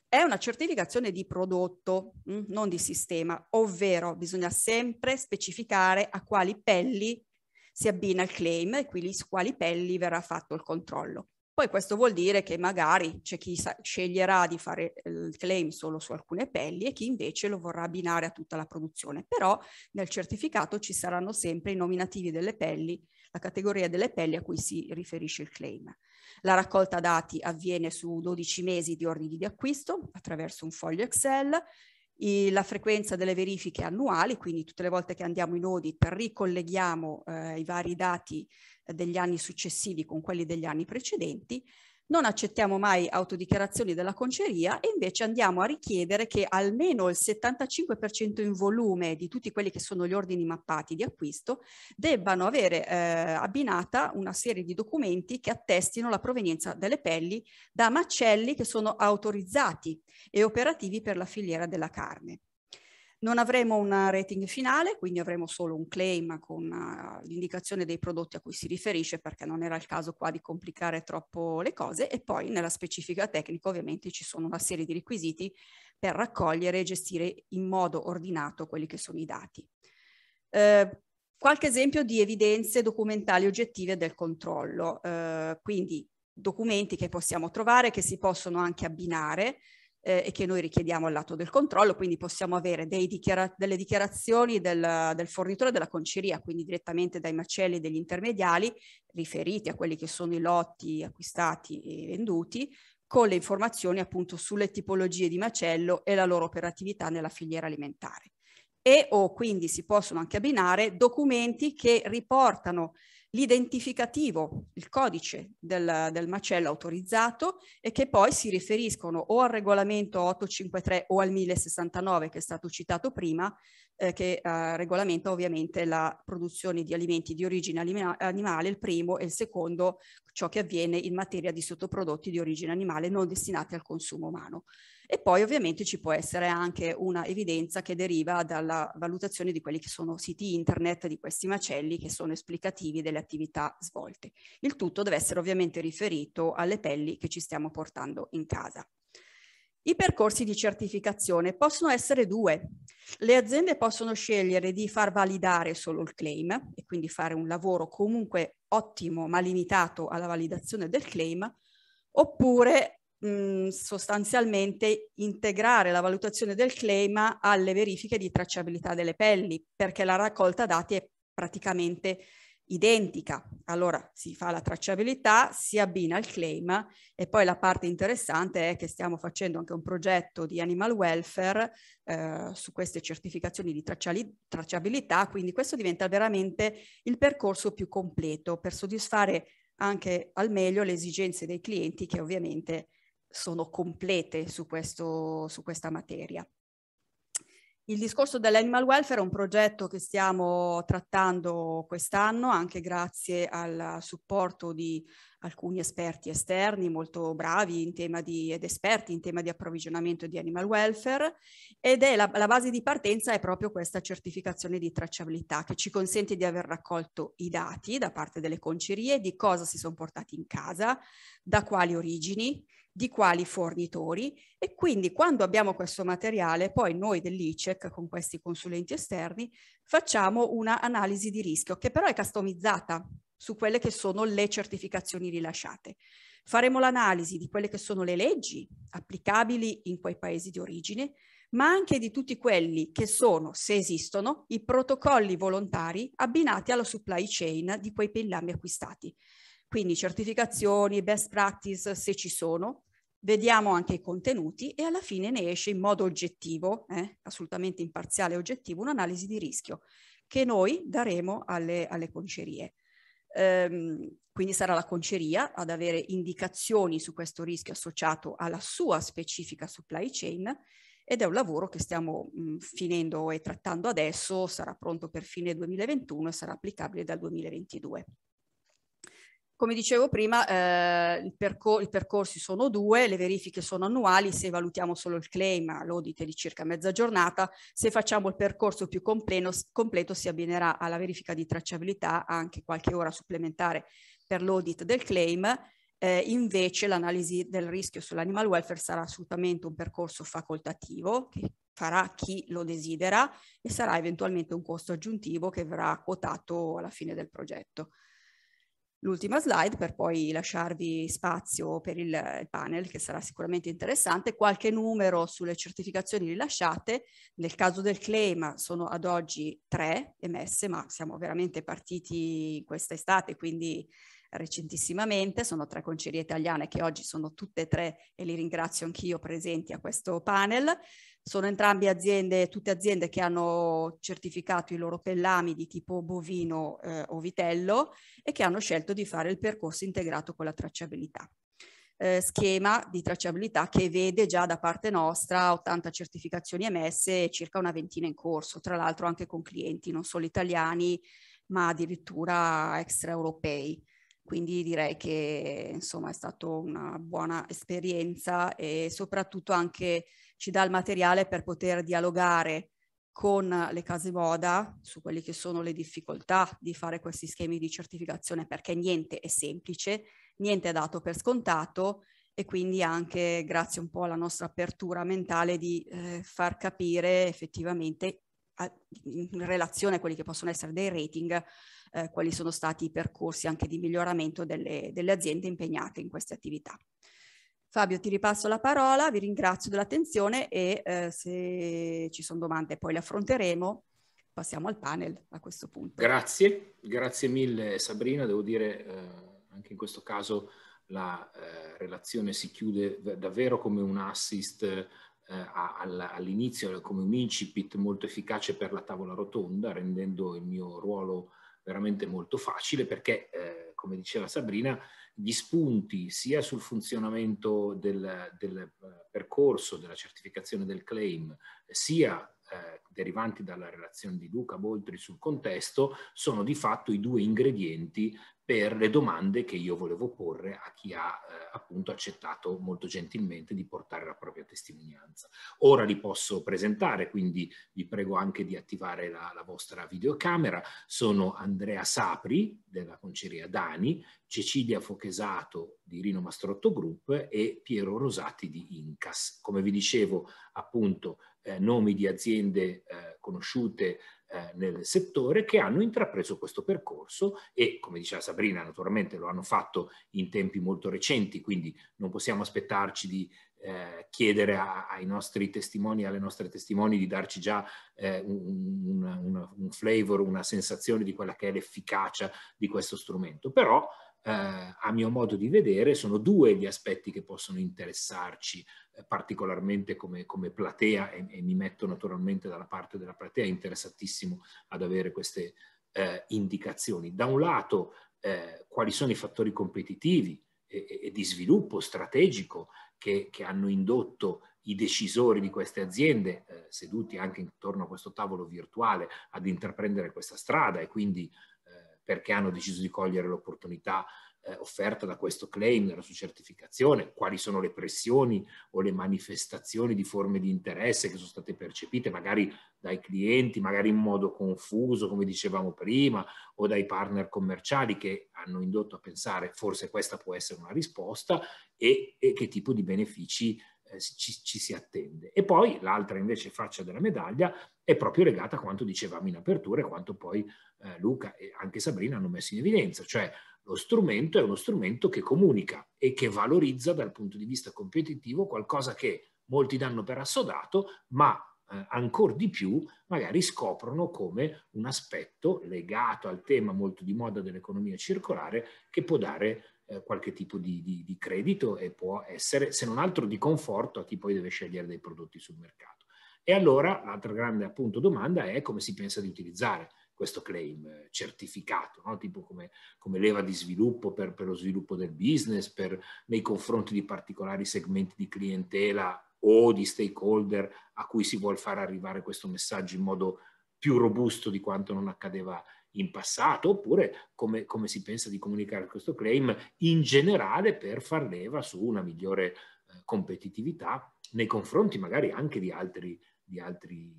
è una certificazione di prodotto, mm, non di sistema, ovvero bisogna sempre specificare a quali pelli si abbina il claim e quindi su quali pelli verrà fatto il controllo. Poi questo vuol dire che magari c'è chi sceglierà di fare il claim solo su alcune pelli e chi invece lo vorrà abbinare a tutta la produzione, però nel certificato ci saranno sempre i nominativi delle pelli, la categoria delle pelli a cui si riferisce il claim. La raccolta dati avviene su 12 mesi di ordini di acquisto attraverso un foglio Excel la frequenza delle verifiche annuali, quindi tutte le volte che andiamo in audit ricolleghiamo eh, i vari dati eh, degli anni successivi con quelli degli anni precedenti non accettiamo mai autodichiarazioni della conceria e invece andiamo a richiedere che almeno il 75% in volume di tutti quelli che sono gli ordini mappati di acquisto debbano avere eh, abbinata una serie di documenti che attestino la provenienza delle pelli da macelli che sono autorizzati e operativi per la filiera della carne. Non avremo un rating finale, quindi avremo solo un claim con eh, l'indicazione dei prodotti a cui si riferisce perché non era il caso qua di complicare troppo le cose e poi nella specifica tecnica ovviamente ci sono una serie di requisiti per raccogliere e gestire in modo ordinato quelli che sono i dati. Eh, qualche esempio di evidenze documentali oggettive del controllo, eh, quindi documenti che possiamo trovare che si possono anche abbinare eh, e che noi richiediamo al lato del controllo, quindi possiamo avere dichiara delle dichiarazioni del, del fornitore della conceria, quindi direttamente dai macelli e degli intermediali, riferiti a quelli che sono i lotti acquistati e venduti, con le informazioni appunto sulle tipologie di macello e la loro operatività nella filiera alimentare. E o quindi si possono anche abbinare documenti che riportano l'identificativo, il codice del, del, macello autorizzato e che poi si riferiscono o al regolamento 853 o al 1069 che è stato citato prima, eh, che eh, regolamenta ovviamente la produzione di alimenti di origine anima animale, il primo e il secondo ciò che avviene in materia di sottoprodotti di origine animale non destinati al consumo umano. E poi ovviamente ci può essere anche una evidenza che deriva dalla valutazione di quelli che sono siti internet di questi macelli che sono esplicativi delle attività svolte. Il tutto deve essere ovviamente riferito alle pelli che ci stiamo portando in casa. I percorsi di certificazione possono essere due. Le aziende possono scegliere di far validare solo il claim e quindi fare un lavoro comunque ottimo ma limitato alla validazione del claim, oppure mh, sostanzialmente integrare la valutazione del claim alle verifiche di tracciabilità delle pelli, perché la raccolta dati è praticamente identica. Allora si fa la tracciabilità, si abbina il claim e poi la parte interessante è che stiamo facendo anche un progetto di animal welfare eh, su queste certificazioni di tracciabilità, quindi questo diventa veramente il percorso più completo per soddisfare anche al meglio le esigenze dei clienti che ovviamente sono complete su, questo, su questa materia. Il discorso dell'animal welfare è un progetto che stiamo trattando quest'anno anche grazie al supporto di alcuni esperti esterni molto bravi in tema di, ed esperti in tema di approvvigionamento di animal welfare ed è la, la base di partenza è proprio questa certificazione di tracciabilità che ci consente di aver raccolto i dati da parte delle concerie di cosa si sono portati in casa, da quali origini, di quali fornitori e quindi quando abbiamo questo materiale poi noi dell'ICEC con questi consulenti esterni facciamo un'analisi di rischio che però è customizzata su quelle che sono le certificazioni rilasciate. Faremo l'analisi di quelle che sono le leggi applicabili in quei paesi di origine, ma anche di tutti quelli che sono, se esistono, i protocolli volontari abbinati alla supply chain di quei pellami acquistati. Quindi certificazioni, best practice se ci sono, vediamo anche i contenuti e alla fine ne esce in modo oggettivo, eh, assolutamente imparziale e oggettivo, un'analisi di rischio che noi daremo alle, alle concerie. Ehm, quindi sarà la conceria ad avere indicazioni su questo rischio associato alla sua specifica supply chain ed è un lavoro che stiamo mh, mm, finendo e trattando adesso, sarà pronto per fine 2021 e sarà applicabile dal 2022. Come dicevo prima, eh, il percor- i percorsi sono due, le verifiche sono annuali, se valutiamo solo il claim, l'audit è di circa mezza giornata, se facciamo il percorso più compleno, completo si abbinerà alla verifica di tracciabilità anche qualche ora supplementare per l'audit del claim, eh, invece l'analisi del rischio sull'animal welfare sarà assolutamente un percorso facoltativo che farà chi lo desidera e sarà eventualmente un costo aggiuntivo che verrà quotato alla fine del progetto l'ultima slide per poi lasciarvi spazio per il, panel che sarà sicuramente interessante, qualche numero sulle certificazioni rilasciate, nel caso del CLEMA sono ad oggi tre emesse ma siamo veramente partiti questa estate quindi recentissimamente, sono tre concerie italiane che oggi sono tutte e tre e li ringrazio anch'io presenti a questo panel, sono entrambe aziende, tutte aziende che hanno certificato i loro pellami di tipo bovino eh, o vitello e che hanno scelto di fare il percorso integrato con la tracciabilità. Eh, schema di tracciabilità che vede già da parte nostra 80 certificazioni emesse e circa una ventina in corso, tra l'altro anche con clienti non solo italiani ma addirittura extraeuropei. Quindi direi che insomma è stata una buona esperienza e soprattutto anche ci dà il materiale per poter dialogare con le case moda su quelle che sono le difficoltà di fare questi schemi di certificazione perché niente è semplice, niente è dato per scontato e quindi anche grazie un po' alla nostra apertura mentale di eh, far capire effettivamente a, in relazione a quelli che possono essere dei rating eh, quali sono stati i percorsi anche di miglioramento delle, delle aziende impegnate in queste attività. Fabio, ti ripasso la parola, vi ringrazio dell'attenzione e eh, se ci sono domande poi le affronteremo. Passiamo al panel a questo punto. Grazie, grazie mille Sabrina. Devo dire eh, anche in questo caso la eh, relazione si chiude davvero come un assist eh, all'inizio, come un incipit molto efficace per la tavola rotonda, rendendo il mio ruolo veramente molto facile perché, eh, come diceva Sabrina, gli spunti sia sul funzionamento del, del eh, percorso della certificazione del claim, sia eh, derivanti dalla relazione di Luca Boltri sul contesto sono di fatto i due ingredienti per le domande che io volevo porre a chi ha eh, appunto accettato molto gentilmente di portare la propria testimonianza. Ora li posso presentare, quindi vi prego anche di attivare la, la vostra videocamera. Sono Andrea Sapri della Conceria Dani, Cecilia Fochesato di Rino Mastrotto Group e Piero Rosati di Incas. Come vi dicevo appunto eh, nomi di aziende eh, conosciute eh, nel settore che hanno intrapreso questo percorso e come diceva Sabrina naturalmente lo hanno fatto in tempi molto recenti quindi non possiamo aspettarci di eh, chiedere a, ai nostri testimoni, alle nostre testimoni di darci già eh, un, un, un, flavor, una sensazione di quella che è l'efficacia di questo strumento. Però, eh, a mio modo di vedere, sono due gli aspetti che possono interessarci eh, particolarmente come, come platea e, e, mi metto naturalmente dalla parte della platea, interessatissimo ad avere queste eh, indicazioni. Da un lato eh, quali sono i fattori competitivi e, e di sviluppo strategico che, che, hanno indotto i decisori di queste aziende, eh, seduti anche intorno a questo tavolo virtuale, ad intraprendere questa strada e quindi eh, perché hanno deciso di cogliere l'opportunità eh, offerta da questo claim, dalla sua certificazione, quali sono le pressioni o le manifestazioni di forme di interesse che sono state percepite magari dai clienti, magari in modo confuso, come dicevamo prima, o dai partner commerciali che hanno indotto a pensare forse questa può essere una risposta e, e che tipo di benefici eh, ci, ci si attende. E poi l'altra invece faccia della medaglia è proprio legata a quanto dicevamo in apertura e quanto poi eh, Luca e anche Sabrina hanno messo in evidenza, cioè lo strumento è uno strumento che comunica e che valorizza dal punto di vista competitivo qualcosa che molti danno per assodato, ma eh, ancora di più magari scoprono come un aspetto legato al tema molto di moda dell'economia circolare che può dare eh, qualche tipo di, di, di, credito e può essere, se non altro, di conforto a chi poi deve scegliere dei prodotti sul mercato. E allora l'altra grande appunto domanda è come si pensa di utilizzare questo claim eh, certificato, no? tipo come, come, leva di sviluppo per, per, lo sviluppo del business, per, nei confronti di particolari segmenti di clientela o di stakeholder a cui si vuole far arrivare questo messaggio in modo più robusto di quanto non accadeva in passato, oppure come, come si pensa di comunicare questo claim in generale per far leva su una migliore eh, competitività nei confronti magari anche di altri, di altri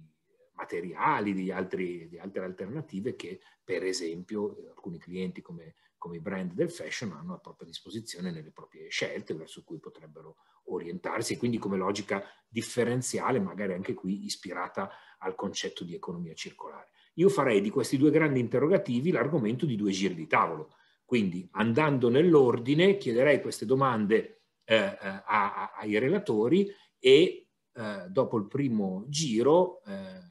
materiali, di, altri, di, altre alternative che per esempio alcuni clienti come, come, i brand del fashion hanno a propria disposizione nelle proprie scelte verso cui potrebbero orientarsi, quindi come logica differenziale, magari anche qui ispirata al concetto di economia circolare. Io farei di questi due grandi interrogativi l'argomento di due giri di tavolo, quindi andando nell'ordine chiederei queste domande eh, eh a, a, ai relatori e eh, dopo il primo giro eh,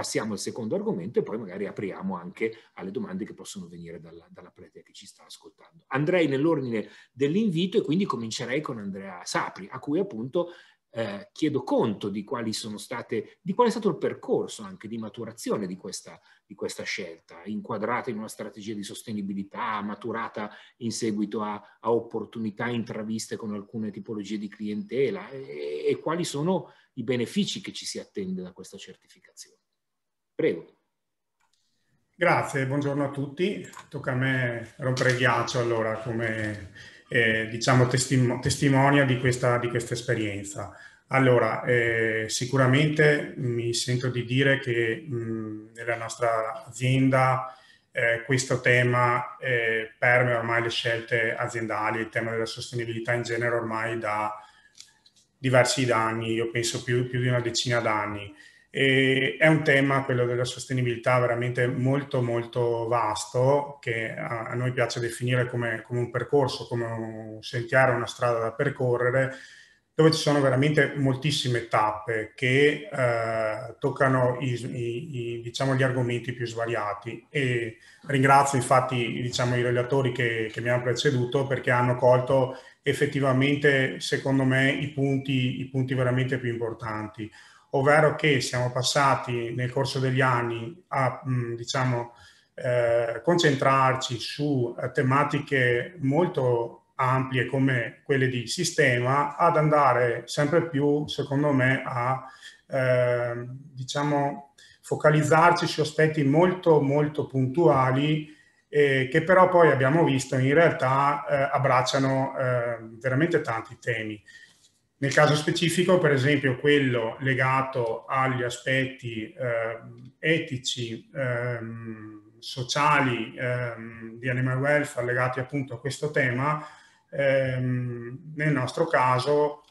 passiamo al secondo argomento e poi magari apriamo anche alle domande che possono venire dalla, dalla platea che ci sta ascoltando. Andrei nell'ordine dell'invito e quindi comincerei con Andrea Sapri, a cui appunto eh, chiedo conto di quali sono state, di qual è stato il percorso anche di maturazione di questa, di questa scelta, inquadrata in una strategia di sostenibilità, maturata in seguito a, a opportunità intraviste con alcune tipologie di clientela e, e quali sono i benefici che ci si attende da questa certificazione. Prego. Grazie, buongiorno a tutti. Tocca a me rompere il ghiaccio allora come eh, diciamo testimo testimonia di questa, di questa, esperienza. Allora, eh, sicuramente mi sento di dire che mh, nella nostra azienda eh, questo tema eh, permea ormai le scelte aziendali, il tema della sostenibilità in genere ormai da diversi anni, io penso più, più di una decina d'anni. E è un tema, quello della sostenibilità, veramente molto molto vasto, che a, noi piace definire come, come, un percorso, come un sentiero, una strada da percorrere, dove ci sono veramente moltissime tappe che eh, toccano i, i, i, diciamo, gli argomenti più svariati. E ringrazio infatti diciamo, i relatori che, che mi hanno preceduto perché hanno colto effettivamente, secondo me, i punti, i punti veramente più importanti ovvero che siamo passati nel corso degli anni a mm, diciamo, eh, concentrarci su eh, tematiche molto ampie come quelle di sistema ad andare sempre più, secondo me, a eh, diciamo, focalizzarci su aspetti molto molto puntuali eh, che però poi abbiamo visto in realtà eh, abbracciano eh, veramente tanti temi. Nel caso specifico, per esempio, quello legato agli aspetti eh, etici, ehm, sociali ehm, di animal welfare legati appunto a questo tema, ehm, nel nostro caso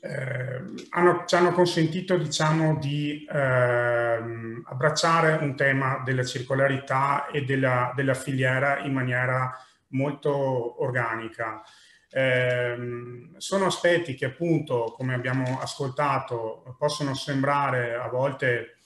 eh, hanno, ci hanno consentito diciamo, di ehm, abbracciare un tema della circolarità e della, della filiera in maniera molto organica. Eh, sono aspetti che appunto, come abbiamo ascoltato, possono sembrare a volte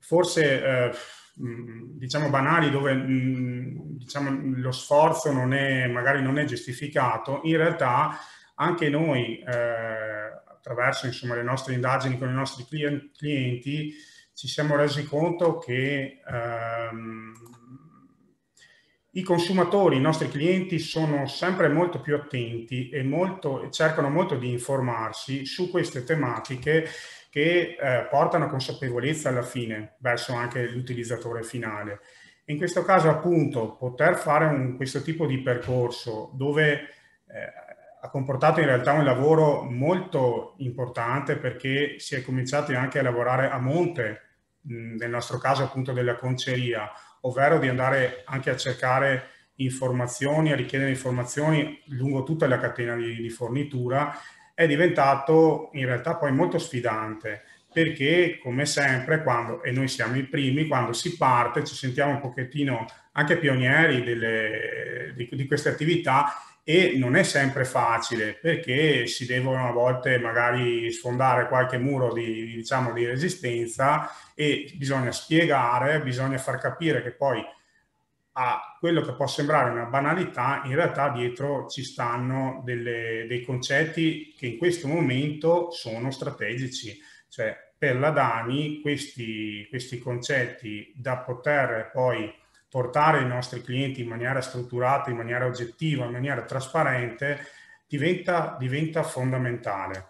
forse eh, diciamo banali dove mh, diciamo, lo sforzo non è, magari non è giustificato, in realtà anche noi eh, attraverso insomma, le nostre indagini con i nostri clienti ci siamo resi conto che ehm, i consumatori, i nostri clienti sono sempre molto più attenti e molto, cercano molto di informarsi su queste tematiche che eh, portano consapevolezza alla fine verso anche l'utilizzatore finale. In questo caso appunto poter fare un, questo tipo di percorso dove eh, ha comportato in realtà un lavoro molto importante perché si è cominciati anche a lavorare a monte, mh, nel nostro caso appunto della conceria, ovvero di andare anche a cercare informazioni, a richiedere informazioni lungo tutta la catena di, di fornitura, è diventato in realtà poi molto sfidante perché come sempre quando, e noi siamo i primi, quando si parte ci sentiamo un pochettino anche pionieri delle, di, di queste attività e non è sempre facile perché si devono a volte magari sfondare qualche muro di, diciamo, di resistenza e bisogna spiegare, bisogna far capire che poi a quello che può sembrare una banalità, in realtà dietro ci stanno delle, dei concetti che in questo momento sono strategici. Cioè, per la Dani questi, questi concetti da poter poi portare i nostri clienti in maniera strutturata, in maniera oggettiva, in maniera trasparente, diventa, diventa fondamentale.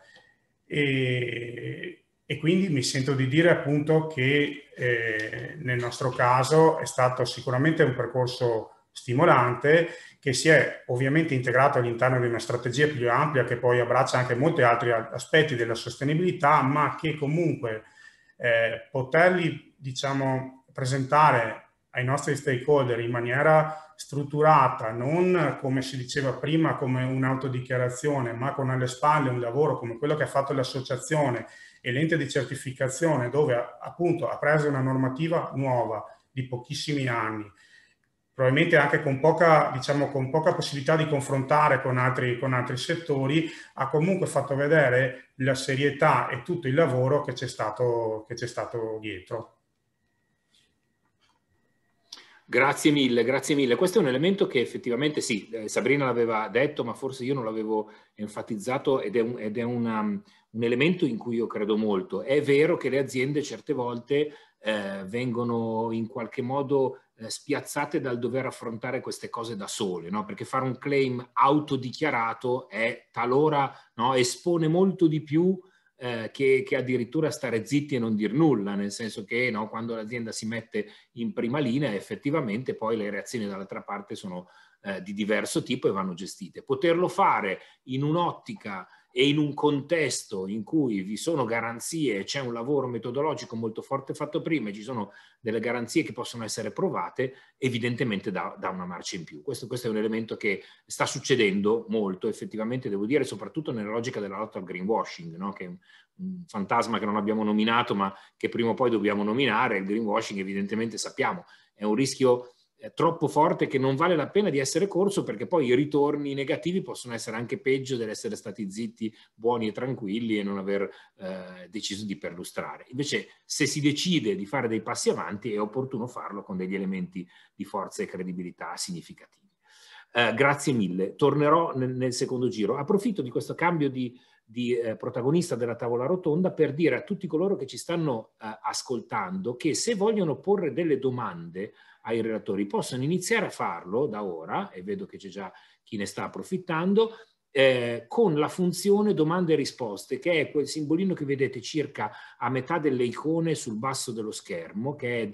E, e, quindi mi sento di dire appunto che eh, nel nostro caso è stato sicuramente un percorso stimolante che si è ovviamente integrato all'interno di una strategia più ampia che poi abbraccia anche molti altri aspetti della sostenibilità, ma che comunque eh, poterli diciamo, presentare ai nostri stakeholder in maniera strutturata, non come si diceva prima come un'autodichiarazione, ma con alle spalle un lavoro come quello che ha fatto l'associazione e l'ente di certificazione dove appunto ha preso una normativa nuova di pochissimi anni, probabilmente anche con poca, diciamo, con poca possibilità di confrontare con altri, con altri settori, ha comunque fatto vedere la serietà e tutto il lavoro che c'è stato, che c'è stato dietro. Grazie mille, grazie mille. Questo è un elemento che effettivamente sì, eh, Sabrina l'aveva detto, ma forse io non l'avevo enfatizzato ed è, un, ed è una, un, elemento in cui io credo molto. È vero che le aziende certe volte eh, vengono in qualche modo eh, spiazzate dal dover affrontare queste cose da sole, no? perché fare un claim autodichiarato è talora no? espone molto di più eh, che, che, addirittura stare zitti e non dir nulla, nel senso che no, quando l'azienda si mette in prima linea effettivamente poi le reazioni dall'altra parte sono eh, di diverso tipo e vanno gestite. Poterlo fare in un'ottica e in un contesto in cui vi sono garanzie, c'è un lavoro metodologico molto forte fatto prima e ci sono delle garanzie che possono essere provate, evidentemente dà, dà una marcia in più. Questo, questo, è un elemento che sta succedendo molto, effettivamente, devo dire, soprattutto nella logica della lotta al greenwashing, no? che è un fantasma che non abbiamo nominato ma che prima o poi dobbiamo nominare, il greenwashing evidentemente sappiamo, è un rischio troppo forte che non vale la pena di essere corso perché poi i ritorni negativi possono essere anche peggio dell'essere stati zitti, buoni e tranquilli e non aver eh, deciso di perlustrare. Invece se si decide di fare dei passi avanti è opportuno farlo con degli elementi di forza e credibilità significativi. Eh, grazie mille, tornerò nel, nel, secondo giro. Approfitto di questo cambio di, di eh, protagonista della tavola rotonda per dire a tutti coloro che ci stanno eh, ascoltando che se vogliono porre delle domande ai relatori, possano iniziare a farlo da ora, e vedo che c'è già chi ne sta approfittando, eh, con la funzione domande e risposte, che è quel simbolino che vedete circa a metà delle icone sul basso dello schermo, che è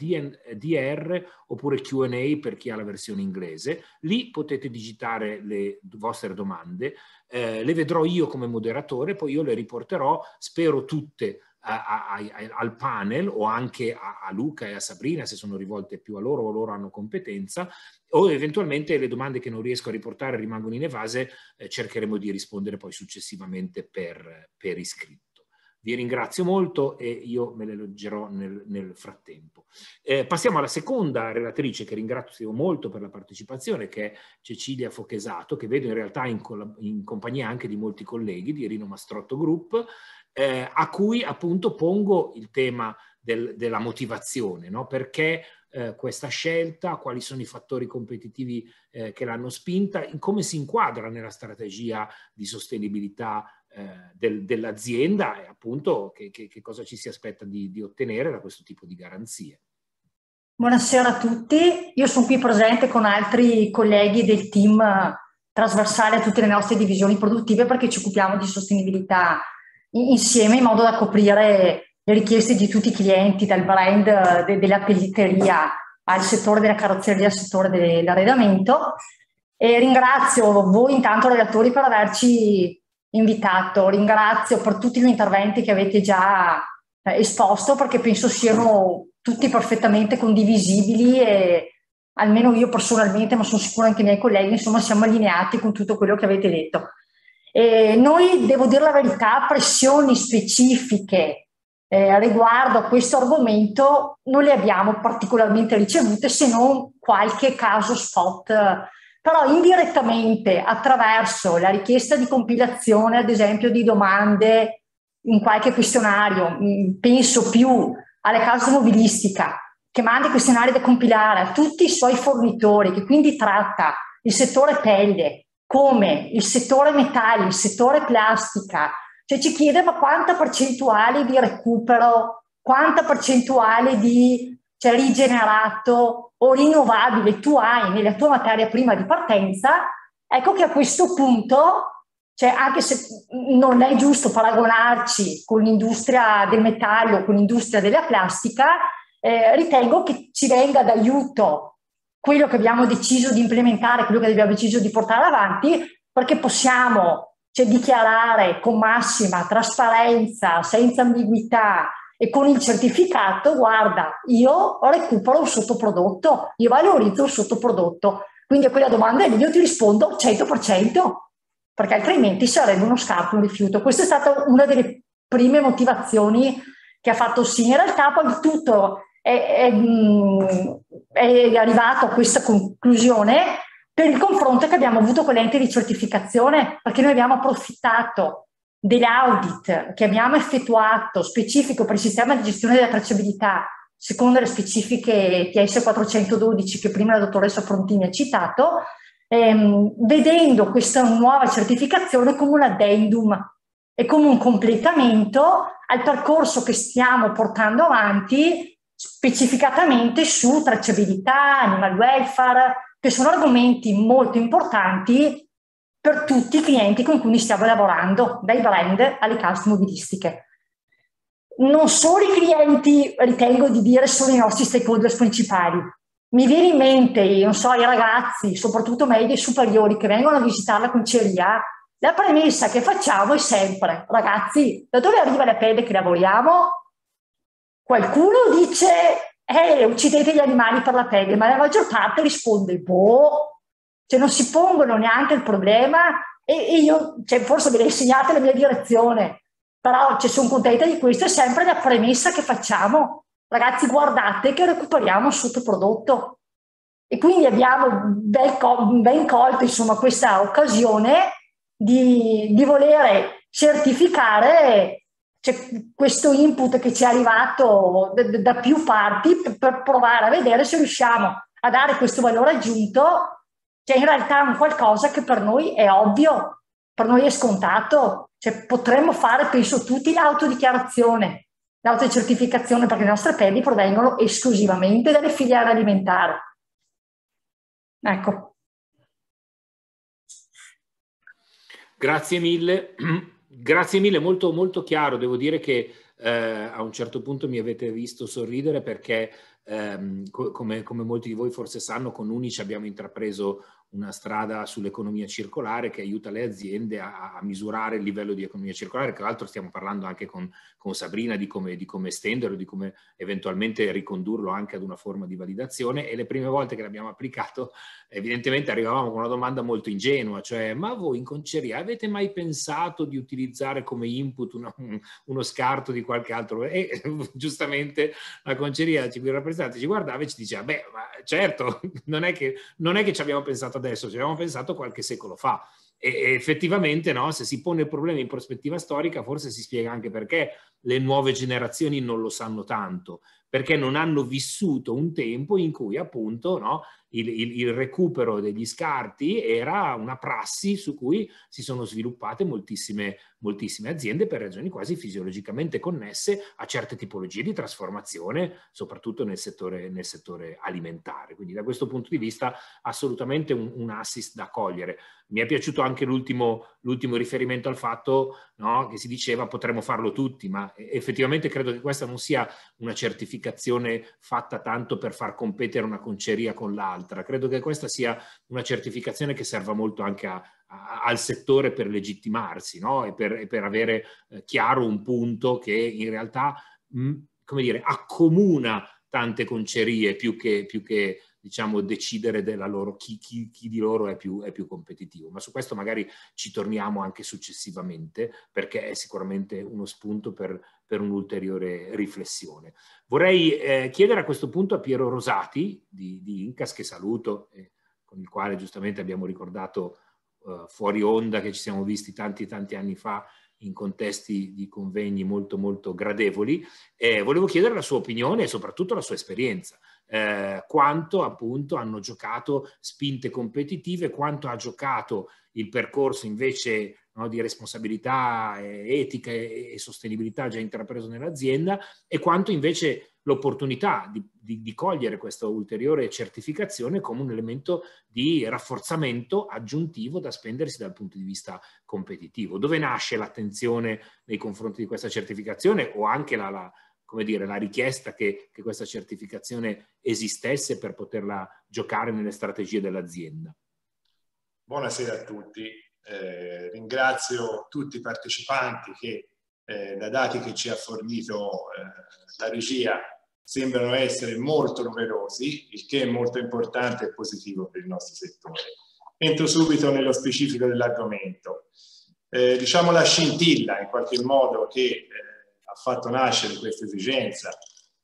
DR oppure QA per chi ha la versione inglese. Lì potete digitare le vostre domande, eh, le vedrò io come moderatore, poi io le riporterò, spero tutte al panel o anche a, Luca e a Sabrina, se sono rivolte più a loro o loro hanno competenza, o eventualmente le domande che non riesco a riportare rimangono in evase, eh, cercheremo di rispondere poi successivamente per, per iscritto. Vi ringrazio molto e io me le leggerò nel, nel frattempo. Eh, passiamo alla seconda relatrice che ringrazio molto per la partecipazione, che è Cecilia Fochesato, che vedo in realtà in, in compagnia anche di molti colleghi di Rino Mastrotto Group eh, a cui appunto pongo il tema del, della motivazione, no? perché eh, questa scelta, quali sono i fattori competitivi eh, che l'hanno spinta, come si inquadra nella strategia di sostenibilità eh, del, dell'azienda e appunto che, che, che, cosa ci si aspetta di, di ottenere da questo tipo di garanzie. Buonasera a tutti, io sono qui presente con altri colleghi del team trasversale a tutte le nostre divisioni produttive perché ci occupiamo di sostenibilità insieme in modo da coprire le richieste di tutti i clienti, dal brand eh, de, della pelletteria al settore della carrozzeria, al settore dell'arredamento. E ringrazio voi intanto relatori per averci invitato, ringrazio per tutti gli interventi che avete già eh, esposto perché penso siano tutti perfettamente condivisibili e almeno io personalmente, ma sono sicura anche i miei colleghi, insomma siamo allineati con tutto quello che avete detto. Eh, noi, devo dire la verità, pressioni specifiche eh, riguardo a questo argomento non le abbiamo particolarmente ricevute se non qualche caso spot però indirettamente attraverso la richiesta di compilazione, ad esempio, di domande in qualche questionario, mm, penso più alla casa mobilistica, che manda i questionari da compilare a tutti i suoi fornitori, che quindi tratta il settore pelle, come il settore metalli, il settore plastica, cioè ci chiede ma quanta percentuale di recupero, quanta percentuale di cioè, rigenerato o rinnovabile tu hai nella tua materia prima di partenza, ecco che a questo punto cioè anche se non è giusto paragonarci con l'industria del metallo, con l'industria della plastica, eh, ritengo che ci venga d'aiuto quello che abbiamo deciso di implementare, quello che abbiamo deciso di portare avanti, perché possiamo cioè, dichiarare con massima trasparenza, senza ambiguità e con il certificato, guarda, io recupero un sottoprodotto, io valorizzo un sottoprodotto. Quindi a quella domanda lì io ti rispondo 100%, perché altrimenti sarebbe uno scarto, un rifiuto. Questa è stata una delle prime motivazioni che ha fatto sì. In realtà poi tutto è, è, mm, è arrivato a questa conclusione per il confronto che abbiamo avuto con l'ente di certificazione, perché noi abbiamo approfittato dell'audit che abbiamo effettuato specifico per il sistema di gestione della tracciabilità secondo le specifiche TS 412 che prima la dottoressa Frontini ha citato, ehm, vedendo questa nuova certificazione come un addendum e come un completamento al percorso che stiamo portando avanti specificatamente su tracciabilità, animal welfare, che sono argomenti molto importanti per tutti i clienti con cui stiamo lavorando, dai brand alle case mobilistiche. Non solo i clienti, ritengo di dire, sono i nostri stakeholders principali. Mi viene in mente, non so, i ragazzi, soprattutto medi e superiori, che vengono a visitare la conceria, la premessa che facciamo è sempre, ragazzi, da dove arriva la pelle che lavoriamo? Qualcuno dice, eh, uccidete gli animali per la pelle, ma la maggior parte risponde, boh, cioè non si pongono neanche il problema e, io, cioè, forse me l'ha insegnata la mia direzione, però ci cioè, sono contenta di questo, è sempre la premessa che facciamo. Ragazzi, guardate che recuperiamo il sottoprodotto. E quindi abbiamo ben, col- ben colto insomma, questa occasione di, di volere certificare c'è cioè, questo input che ci è arrivato da, da più parti per, provare a vedere se riusciamo a dare questo valore aggiunto, che cioè, in realtà è un qualcosa che per noi è ovvio, per noi è scontato. Cioè, potremmo fare, penso tutti, l'autodichiarazione, l'autocertificazione, perché le nostre pelli provengono esclusivamente dalle filiere alimentari. Ecco. Grazie mille. Grazie mille, molto, molto chiaro. Devo dire che eh, a un certo punto mi avete visto sorridere perché, ehm, co- come, come, molti di voi forse sanno, con Unici abbiamo intrapreso una strada sull'economia circolare che aiuta le aziende a, a misurare il livello di economia circolare. Tra l'altro stiamo parlando anche con, con Sabrina di come, di come estenderlo, di come eventualmente ricondurlo anche ad una forma di validazione e le prime volte che l'abbiamo applicato evidentemente arrivavamo con una domanda molto ingenua, cioè ma voi in conceria avete mai pensato di utilizzare come input una, <laughs> uno scarto di qualche altro? E <laughs> giustamente la conceria ci rappresentante ci guardava e ci diceva beh ma certo, <laughs> non è che, non è che ci abbiamo pensato adesso, ci abbiamo pensato qualche secolo fa. E effettivamente, no, se si pone il problema in prospettiva storica, forse si spiega anche perché le nuove generazioni non lo sanno tanto, perché non hanno vissuto un tempo in cui appunto no, il, il, il, recupero degli scarti era una prassi su cui si sono sviluppate moltissime moltissime aziende per ragioni quasi fisiologicamente connesse a certe tipologie di trasformazione, soprattutto nel settore, nel settore alimentare. Quindi da questo punto di vista assolutamente un, un assist da cogliere. Mi è piaciuto anche l'ultimo, l'ultimo riferimento al fatto no, che si diceva potremmo farlo tutti, ma effettivamente credo che questa non sia una certificazione fatta tanto per far competere una conceria con l'altra. Credo che questa sia una certificazione che serva molto anche a, al settore per legittimarsi no? e, per, e, per, avere eh, chiaro un punto che in realtà mm, come dire, accomuna tante concerie più che, più che diciamo, decidere loro, chi, chi, chi, di loro è più, è più, competitivo. Ma su questo magari ci torniamo anche successivamente, perché è sicuramente uno spunto per, per un'ulteriore riflessione. Vorrei eh, chiedere a questo punto a Piero Rosati di, di Incas, che saluto, eh, con il quale giustamente abbiamo ricordato eh, fuori onda che ci siamo visti tanti tanti anni fa in contesti di convegni molto molto gradevoli. e volevo chiedere la sua opinione e soprattutto la sua esperienza. Eh, quanto appunto hanno giocato spinte competitive, quanto ha giocato il percorso invece no, di responsabilità eh, etica e, e sostenibilità già intrapreso nell'azienda e quanto invece l'opportunità di, di, di, cogliere questa ulteriore certificazione come un elemento di rafforzamento aggiuntivo da spendersi dal punto di vista competitivo. Dove nasce l'attenzione nei confronti di questa certificazione o anche la, la come dire, la richiesta che, che questa certificazione esistesse per poterla giocare nelle strategie dell'azienda? Buonasera a tutti. Eh, ringrazio tutti i partecipanti che eh, da dati che ci ha fornito eh, la regia sembrano essere molto numerosi, il che è molto importante e positivo per il nostro settore. Entro subito nello specifico dell'argomento. Eh, diciamo la scintilla in qualche modo che eh, ha fatto nascere questa esigenza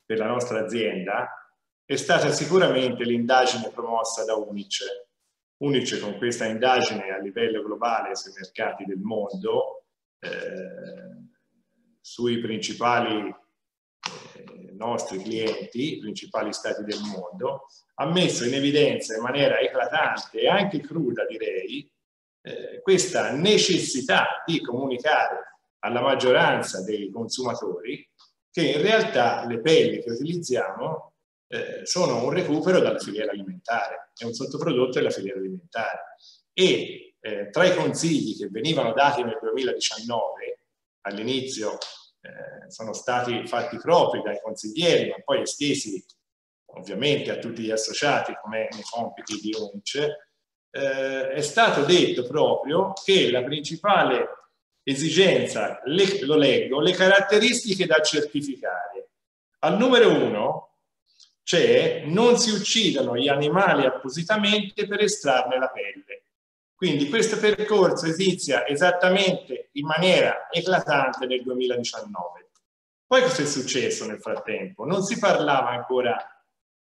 per la nostra azienda è stata sicuramente l'indagine promossa da Unicef Unice con questa indagine a livello globale sui mercati del mondo, eh, sui principali eh, nostri clienti, i principali stati del mondo, ha messo in evidenza in maniera eclatante e anche cruda, direi, eh, questa necessità di comunicare alla maggioranza dei consumatori che in realtà le pelli che utilizziamo eh, sono un recupero dalla filiera alimentare, è un sottoprodotto della filiera alimentare. E eh, tra i consigli che venivano dati nel 2019, all'inizio eh, sono stati fatti propri dai consiglieri, ma poi estesi ovviamente a tutti gli associati come nei compiti di UNCE, eh, è stato detto proprio che la principale esigenza, le, lo leggo, le caratteristiche da certificare. Al numero uno cioè non si uccidono gli animali appositamente per estrarne la pelle. Quindi questo percorso inizia esattamente in maniera eclatante nel 2019. Poi cosa è successo nel frattempo? Non si parlava ancora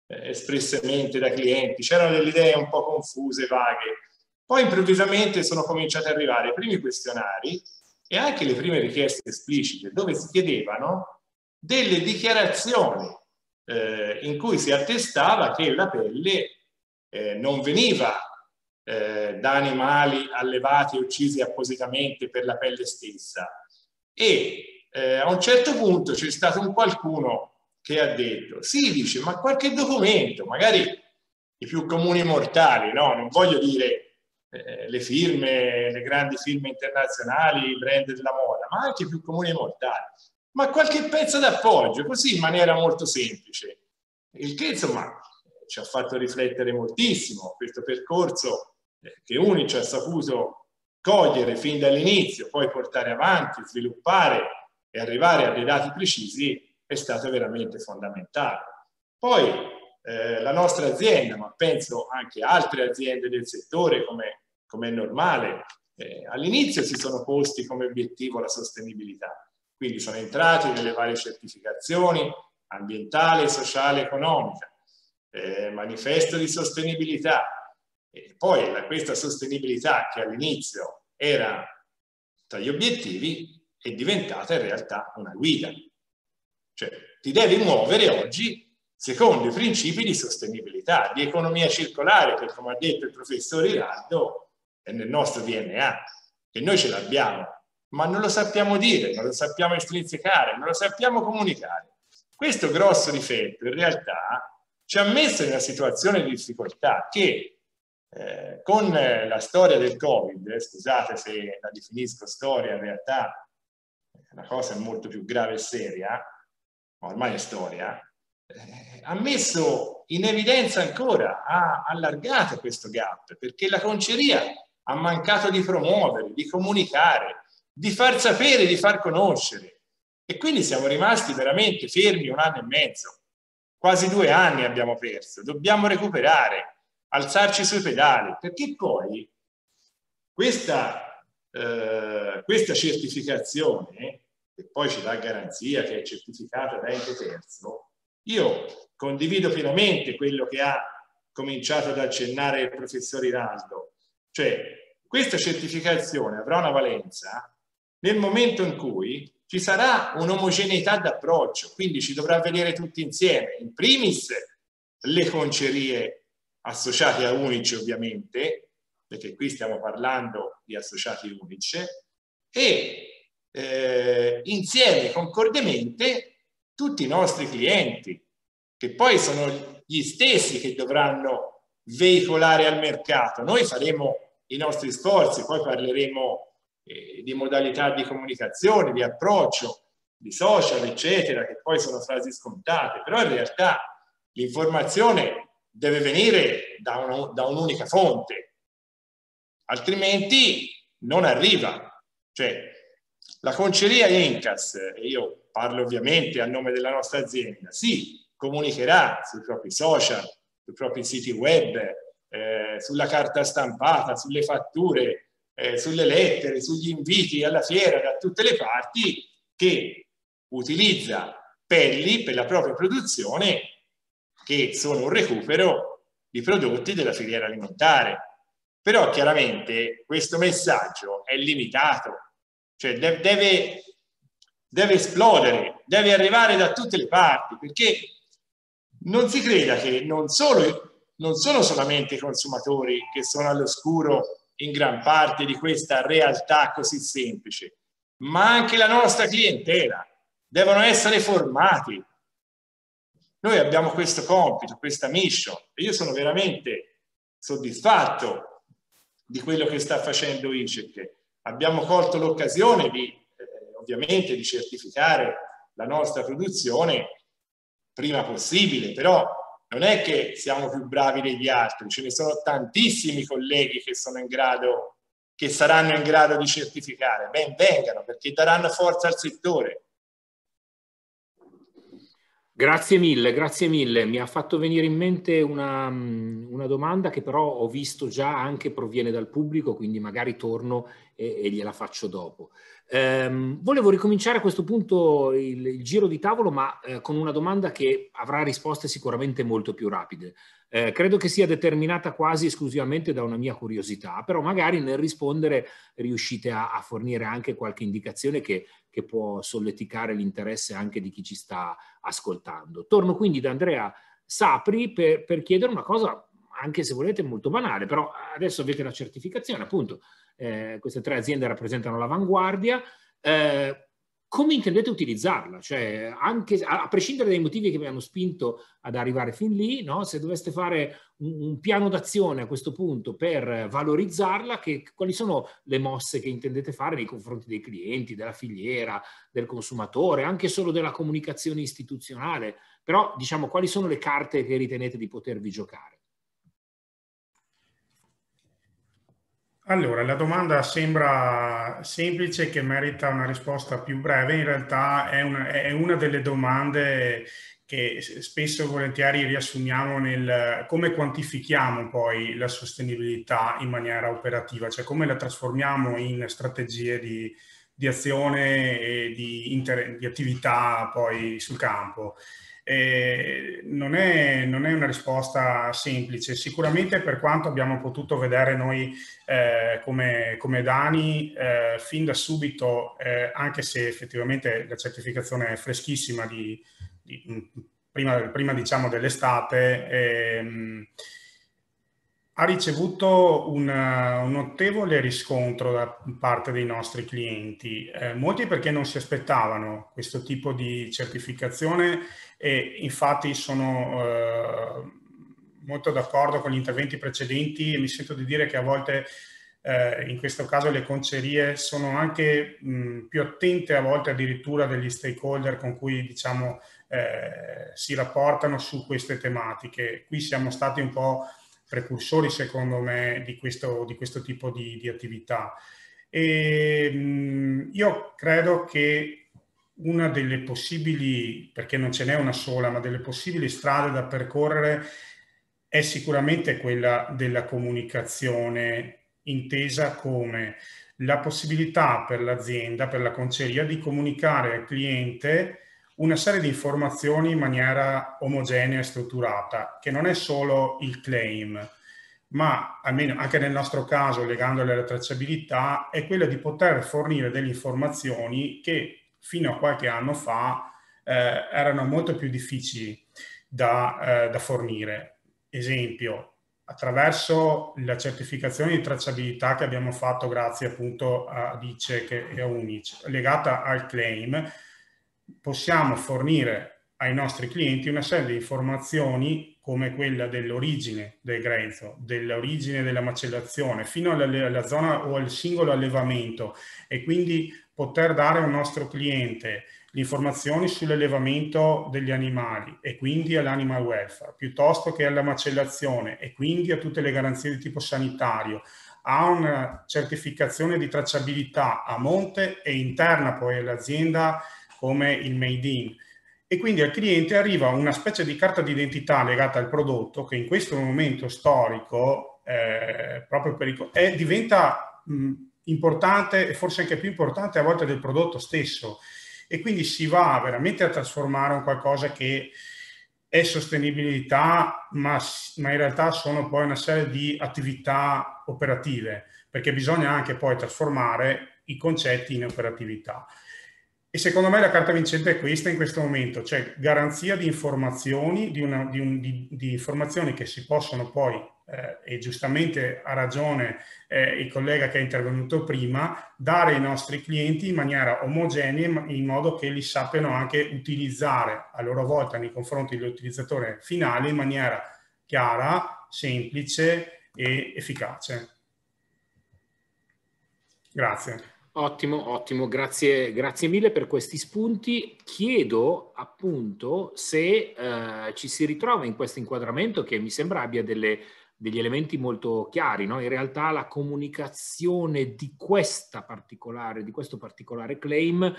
eh, espressamente da clienti, c'erano delle idee un po' confuse, vaghe. Poi improvvisamente sono cominciati ad arrivare i primi questionari e anche le prime richieste esplicite dove si chiedevano delle dichiarazioni eh, in cui si attestava che la pelle eh, non veniva eh, da animali allevati e uccisi appositamente per la pelle stessa. E eh, a un certo punto c'è stato un qualcuno che ha detto, sì, dice, ma qualche documento, magari i più comuni mortali, no? Non voglio dire eh, le firme, le grandi firme internazionali, i brand della moda, ma anche i più comuni mortali ma qualche pezzo d'appoggio, così in maniera molto semplice. Il che, insomma, ci ha fatto riflettere moltissimo questo percorso eh, che Unici ha saputo cogliere fin dall'inizio, poi portare avanti, sviluppare e arrivare a dei dati precisi è stato veramente fondamentale. Poi eh, la nostra azienda, ma penso anche altre aziende del settore, come, come è normale, eh, all'inizio si sono posti come obiettivo la sostenibilità. Quindi sono entrati nelle varie certificazioni ambientale, sociale, economica, eh, manifesto di sostenibilità. E poi la, questa sostenibilità che all'inizio era tra gli obiettivi è diventata in realtà una guida. Cioè ti devi muovere oggi secondo i principi di sostenibilità, di economia circolare, che come ha detto il professor Iraldo è nel nostro DNA, e noi ce l'abbiamo ma non lo sappiamo dire, non lo sappiamo estrinsecare, non lo sappiamo comunicare. Questo grosso difetto in realtà ci ha messo in una situazione di difficoltà che eh, con la storia del Covid, eh, scusate se la definisco storia, in realtà la cosa è molto più grave e seria, ma ormai è storia, eh, ha messo in evidenza ancora, ha allargato questo gap, perché la conceria ha mancato di promuovere, di comunicare, di far sapere, di far conoscere. E quindi siamo rimasti veramente fermi un anno e mezzo, quasi due anni abbiamo perso, dobbiamo recuperare, alzarci sui pedali, perché poi questa, eh, questa certificazione, che poi ci dà garanzia che è certificata da ente terzo, io condivido pienamente quello che ha cominciato ad accennare il professor Iraldo, cioè questa certificazione avrà una valenza nel momento in cui ci sarà un'omogeneità d'approccio, quindi ci dovrà vedere tutti insieme, in primis le concerie associate a Unice ovviamente, perché qui stiamo parlando di associati Unice, e eh, insieme, concordemente, tutti i nostri clienti, che poi sono gli stessi che dovranno veicolare al mercato. Noi faremo i nostri sforzi, poi parleremo eh, di modalità di comunicazione, di approccio, di social, eccetera, che poi sono frasi scontate, però in realtà l'informazione deve venire da, uno, da un'unica fonte, altrimenti non arriva. Cioè, la conceria Incas, e io parlo ovviamente a nome della nostra azienda, sì, comunicherà sui propri social, sui propri siti web, eh, sulla carta stampata, sulle fatture, eh, sulle lettere, sugli inviti alla fiera da tutte le parti, che utilizza pelli per la propria produzione che sono un recupero di prodotti della filiera alimentare. Però chiaramente questo messaggio è limitato, cioè deve, deve esplodere, deve arrivare da tutte le parti, perché non si creda che non, solo, non sono solamente i consumatori che sono all'oscuro in gran parte di questa realtà così semplice, ma anche la nostra clientela. Devono essere formati. Noi abbiamo questo compito, questa mission e io sono veramente soddisfatto di quello che sta facendo ICEC. Abbiamo colto l'occasione di, eh, ovviamente, di certificare la nostra produzione prima possibile, però non è che siamo più bravi degli altri, ce ne sono tantissimi colleghi che sono in grado, che saranno in grado di certificare, ben vengano perché daranno forza al settore. Grazie mille, grazie mille. Mi ha fatto venire in mente una, mm, una, domanda che però ho visto già anche proviene dal pubblico, quindi magari torno e, e gliela faccio dopo. Ehm, volevo ricominciare a questo punto il, il giro di tavolo, ma eh, con una domanda che avrà risposte sicuramente molto più rapide. Eh, credo che sia determinata quasi esclusivamente da una mia curiosità, però magari nel rispondere riuscite a, a fornire anche qualche indicazione che, che può solleticare l'interesse anche di chi ci sta ascoltando. Torno quindi da Andrea Sapri per, per chiedere una cosa anche se volete molto banale, però adesso avete la certificazione, appunto, eh, queste tre aziende rappresentano l'avanguardia. Eh, come intendete utilizzarla? Cioè, anche, a, a prescindere dai motivi che vi hanno spinto ad arrivare fin lì, no? se doveste fare un, un, piano d'azione a questo punto per valorizzarla, che, quali sono le mosse che intendete fare nei confronti dei clienti, della filiera, del consumatore, anche solo della comunicazione istituzionale? Però, diciamo, quali sono le carte che ritenete di potervi giocare? Allora, la domanda sembra semplice che merita una risposta più breve, in realtà è una, è una delle domande che spesso e volentieri riassumiamo nel come quantifichiamo poi la sostenibilità in maniera operativa, cioè come la trasformiamo in strategie di, di azione e di, inter, di attività poi sul campo. Eh, non, è, non, è, una risposta semplice. Sicuramente per quanto abbiamo potuto vedere noi eh, come, come, Dani, eh, fin da subito, eh, anche se effettivamente la certificazione è freschissima di, di, mm, prima, prima diciamo dell'estate, ehm, ha ricevuto un, un, notevole riscontro da parte dei nostri clienti, eh, molti perché non si aspettavano questo tipo di certificazione e infatti sono eh, molto d'accordo con gli interventi precedenti e mi sento di dire che a volte eh, in questo caso le concerie sono anche mh, più attente a volte addirittura degli stakeholder con cui diciamo eh, si rapportano su queste tematiche. Qui siamo stati un po' precursori secondo me di questo, di questo tipo di, di attività. E, mh, io credo che una delle possibili, perché non ce n'è una sola, ma delle possibili strade da percorrere è sicuramente quella della comunicazione intesa come la possibilità per l'azienda, per la conceria, di comunicare al cliente una serie di informazioni in maniera omogenea e strutturata, che non è solo il claim, ma almeno anche nel nostro caso, legandole alla tracciabilità, è quella di poter fornire delle informazioni che fino a qualche anno fa eh, erano molto più difficili da, eh, da fornire. Esempio, attraverso la certificazione di tracciabilità che abbiamo fatto grazie appunto a DICEC e a UNICE, legata al claim, possiamo fornire ai nostri clienti una serie di informazioni come quella dell'origine del grezzo, dell'origine della macellazione, fino alla, alla zona o al singolo allevamento e quindi poter dare a un nostro cliente le informazioni sull'allevamento degli animali e quindi all'animal welfare, piuttosto che alla macellazione e quindi a tutte le garanzie di tipo sanitario, a una certificazione di tracciabilità a monte e interna poi all'azienda come il made in. E quindi al cliente arriva una specie di carta d'identità legata al prodotto che in questo momento storico eh, proprio per, eh, diventa mh, importante e forse anche più importante a volte del prodotto stesso e quindi si va veramente a trasformare un qualcosa che è sostenibilità, ma, ma, in realtà sono poi una serie di attività operative, perché bisogna anche poi trasformare i concetti in operatività. E secondo me la carta vincente è questa in questo momento, cioè garanzia di informazioni, di, una, di, un, di, di informazioni che si possono poi, eh, e giustamente ha ragione eh, il collega che è intervenuto prima, dare ai nostri clienti in maniera omogenea, in modo che li sappiano anche utilizzare a loro volta nei confronti dell'utilizzatore finale in maniera chiara, semplice e efficace. Grazie. Ottimo, ottimo, grazie, grazie mille per questi spunti. Chiedo appunto se eh, ci si ritrova in questo inquadramento che mi sembra abbia delle, degli elementi molto chiari. No? In realtà la comunicazione di, particolare, di questo particolare claim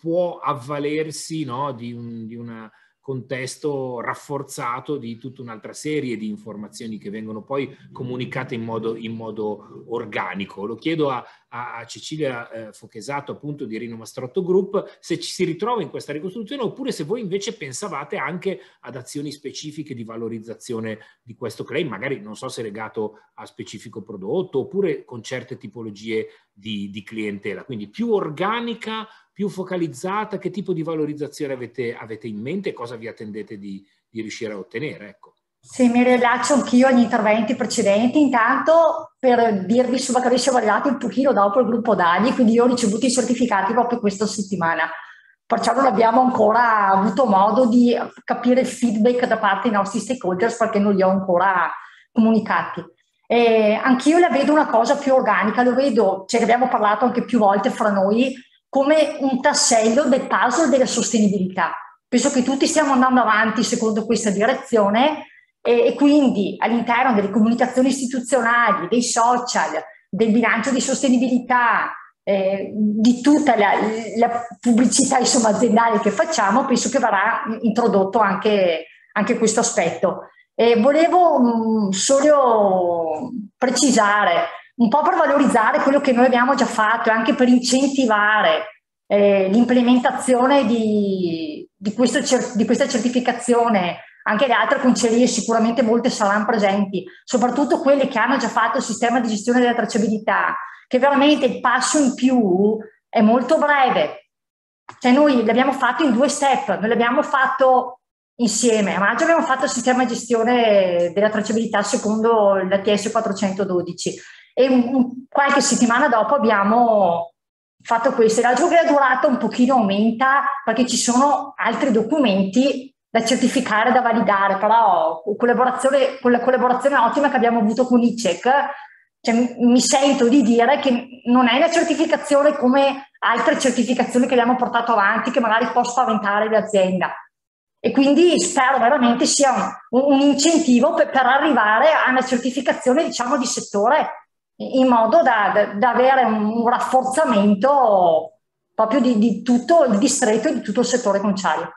può avvalersi no? di, un, di una contesto rafforzato di tutta un'altra serie di informazioni che vengono poi comunicate in modo, in modo organico. Lo chiedo a, a Cecilia eh, Fochesato appunto di Rino Mastrotto Group se ci si ritrova in questa ricostruzione oppure se voi invece pensavate anche ad azioni specifiche di valorizzazione di questo claim, magari non so se legato a specifico prodotto oppure con certe tipologie di, di clientela, quindi più organica più focalizzata, che tipo di valorizzazione avete, avete in mente e cosa vi attendete di, di riuscire a ottenere? Ecco. Sì, mi rilaccio anch'io agli interventi precedenti, intanto per dirvi su Vacarisce Vallati un pochino dopo il gruppo Dagli, quindi io ho ricevuto i certificati proprio questa settimana, perciò non abbiamo ancora avuto modo di capire il feedback da parte dei nostri stakeholders perché non li ho ancora comunicati. E anch'io la vedo una cosa più organica, lo vedo, ce cioè ne abbiamo parlato anche più volte fra noi, come un tassello del puzzle della sostenibilità. Penso che tutti stiamo andando avanti secondo questa direzione e, e quindi all'interno delle comunicazioni istituzionali, dei social, del bilancio di sostenibilità, eh, di tutta la, la pubblicità insomma, aziendale che facciamo, penso che verrà introdotto anche, anche questo aspetto. E volevo mh, mm, solo precisare un po' per valorizzare quello che noi abbiamo già fatto e anche per incentivare eh, l'implementazione di, di, cer- di, questa certificazione. Anche le altre concerie sicuramente molte saranno presenti, soprattutto quelle che hanno già fatto il sistema di gestione della tracciabilità, che veramente il passo in più è molto breve. Cioè noi l'abbiamo fatto in due step, noi l'abbiamo fatto insieme. A maggio abbiamo fatto il sistema di gestione della tracciabilità secondo la TS 412 e qualche settimana dopo abbiamo fatto questo. L'altro che la durata un pochino aumenta perché ci sono altri documenti da certificare, da validare, però collaborazione, con la collaborazione ottima che abbiamo avuto con ICEC, cioè, mi sento di dire che non è una certificazione come altre certificazioni che abbiamo portato avanti, che magari può spaventare l'azienda. E quindi spero veramente sia un, un incentivo per, per arrivare a una certificazione, diciamo, di settore in modo da, da avere un, rafforzamento proprio di, di tutto il distretto e di tutto il settore conciario.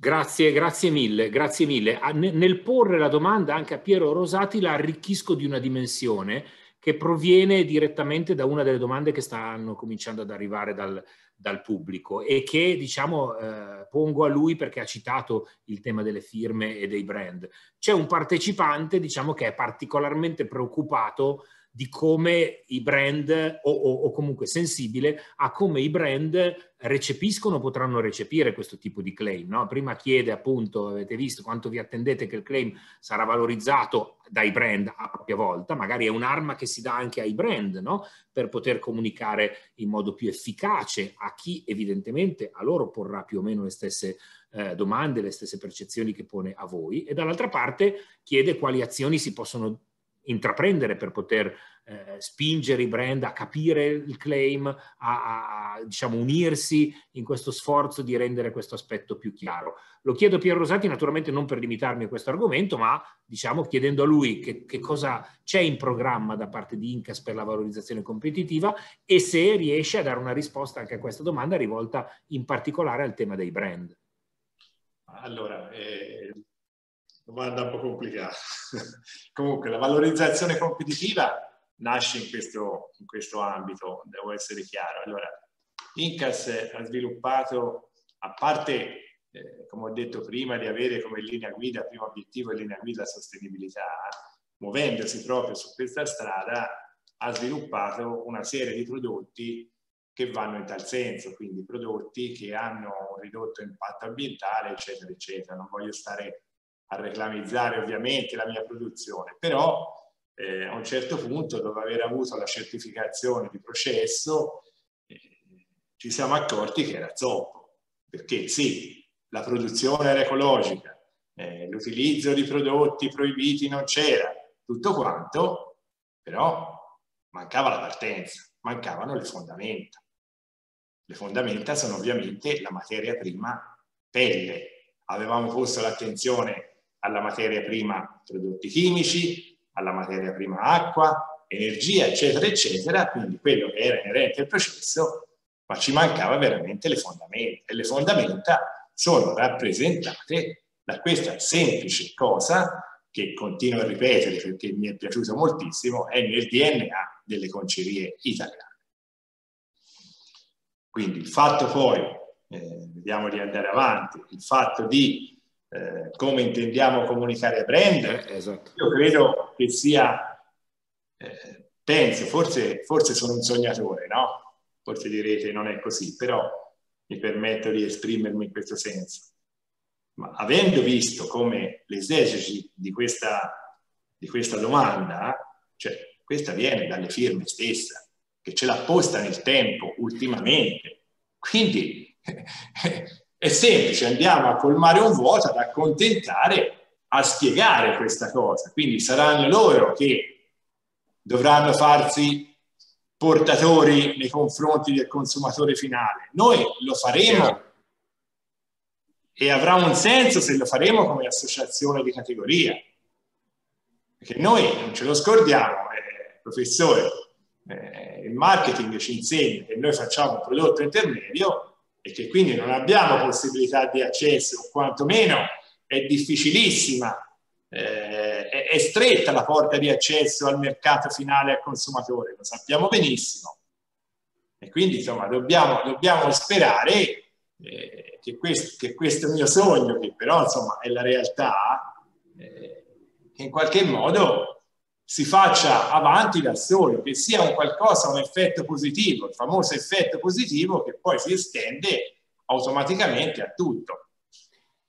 Grazie, grazie mille, grazie mille. Ah, nel porre la domanda anche a Piero Rosati la arricchisco di una dimensione che proviene direttamente da una delle domande che stanno cominciando ad arrivare dal, dal pubblico e che diciamo eh, pongo a lui perché ha citato il tema delle firme e dei brand. C'è un partecipante diciamo che è particolarmente preoccupato di come i brand, o, o, o, comunque sensibile a come i brand recepiscono, potranno recepire questo tipo di claim. No? Prima chiede appunto, avete visto quanto vi attendete che il claim sarà valorizzato dai brand a propria volta, magari è un'arma che si dà anche ai brand no? per poter comunicare in modo più efficace a chi evidentemente a loro porrà più o meno le stesse eh, domande, le stesse percezioni che pone a voi e dall'altra parte chiede quali azioni si possono intraprendere per poter eh, spingere i brand a capire il claim, a, a, a diciamo, unirsi in questo sforzo di rendere questo aspetto più chiaro. Lo chiedo a Piero Rosati naturalmente non per limitarmi a questo argomento, ma diciamo, chiedendo a lui che, che cosa c'è in programma da parte di Incas per la valorizzazione competitiva e se riesce a dare una risposta anche a questa domanda rivolta in particolare al tema dei brand. Allora, eh, domanda un po' complicata. <laughs> Comunque, la valorizzazione competitiva nasce in questo, in questo ambito, devo essere chiaro. Allora, Incas ha sviluppato, a parte, eh, come ho detto prima, di avere come linea guida, primo obiettivo e linea guida la sostenibilità, muovendosi proprio su questa strada, ha sviluppato una serie di prodotti che vanno in tal senso, quindi prodotti che hanno un ridotto impatto ambientale, eccetera, eccetera. Non voglio stare a reclamizzare ovviamente la mia produzione, però eh, a un certo punto, dopo aver avuto la certificazione di processo, eh, ci siamo accorti che era zoppo, perché sì, la produzione era ecologica, eh, l'utilizzo di prodotti proibiti non c'era, tutto quanto, però mancava la partenza, mancavano le fondamenta. Le fondamenta sono ovviamente la materia prima pelle. Avevamo posto l'attenzione alla materia prima prodotti chimici, alla materia prima acqua, energia, eccetera, eccetera, quindi quello che era inerente al processo, ma ci mancava veramente le fondamenta. E le fondamenta sono rappresentate da questa semplice cosa che continuo a ripetere perché mi è piaciuto moltissimo, è nel DNA delle concerie italiane. Quindi il fatto poi, eh, vediamo di andare avanti, il fatto di eh, come intendiamo comunicare a brand, eh, esatto. io credo che sia, eh, penso, forse, forse sono un sognatore, no? Forse direte non è così, però mi permetto di esprimermi in questo senso. Ma avendo visto come l'esegesi di questa, di questa domanda, cioè questa viene dalle firme stesse, che ce l'ha posta nel tempo ultimamente, quindi <laughs> È semplice, andiamo a colmare un vuoto, ad accontentare, a spiegare questa cosa. Quindi saranno loro che dovranno farsi portatori nei confronti del consumatore finale. Noi lo faremo e avrà un senso se lo faremo come associazione di categoria. Perché noi non ce lo scordiamo, eh, professore, eh, il marketing ci insegna che noi facciamo un prodotto intermedio e che quindi non abbiamo possibilità di accesso, o quantomeno è difficilissima, eh, è, stretta la porta di accesso al mercato finale al consumatore, lo sappiamo benissimo. E quindi insomma dobbiamo, dobbiamo sperare eh, che, questo, che, questo, mio sogno, che però insomma è la realtà, eh, che in qualche modo si faccia avanti da solo, che sia un qualcosa, un effetto positivo, il famoso effetto positivo che poi si estende automaticamente a tutto.